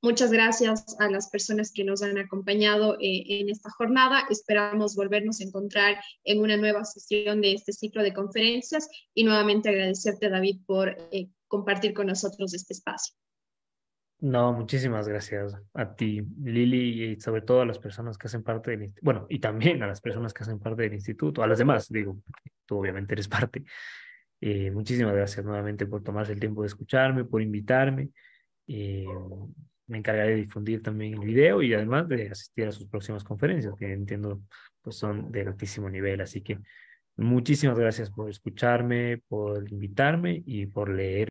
Speaker 1: Muchas gracias a las personas que nos han acompañado eh, en esta jornada. Esperamos volvernos a encontrar en una nueva sesión de este ciclo de conferencias y nuevamente agradecerte, David, por compartir con nosotros este espacio.
Speaker 3: No, muchísimas gracias a ti, Lili, y sobre todo a las personas que hacen parte del bueno, y también a las personas que hacen parte del instituto, a las demás, digo, tú obviamente eres parte. Eh, muchísimas gracias nuevamente por tomarse el tiempo de escucharme, por invitarme. Eh, me encargaré de difundir también el video y además de asistir a sus próximas conferencias, que entiendo pues son de altísimo nivel, así que muchísimas gracias por escucharme, por invitarme y por leer.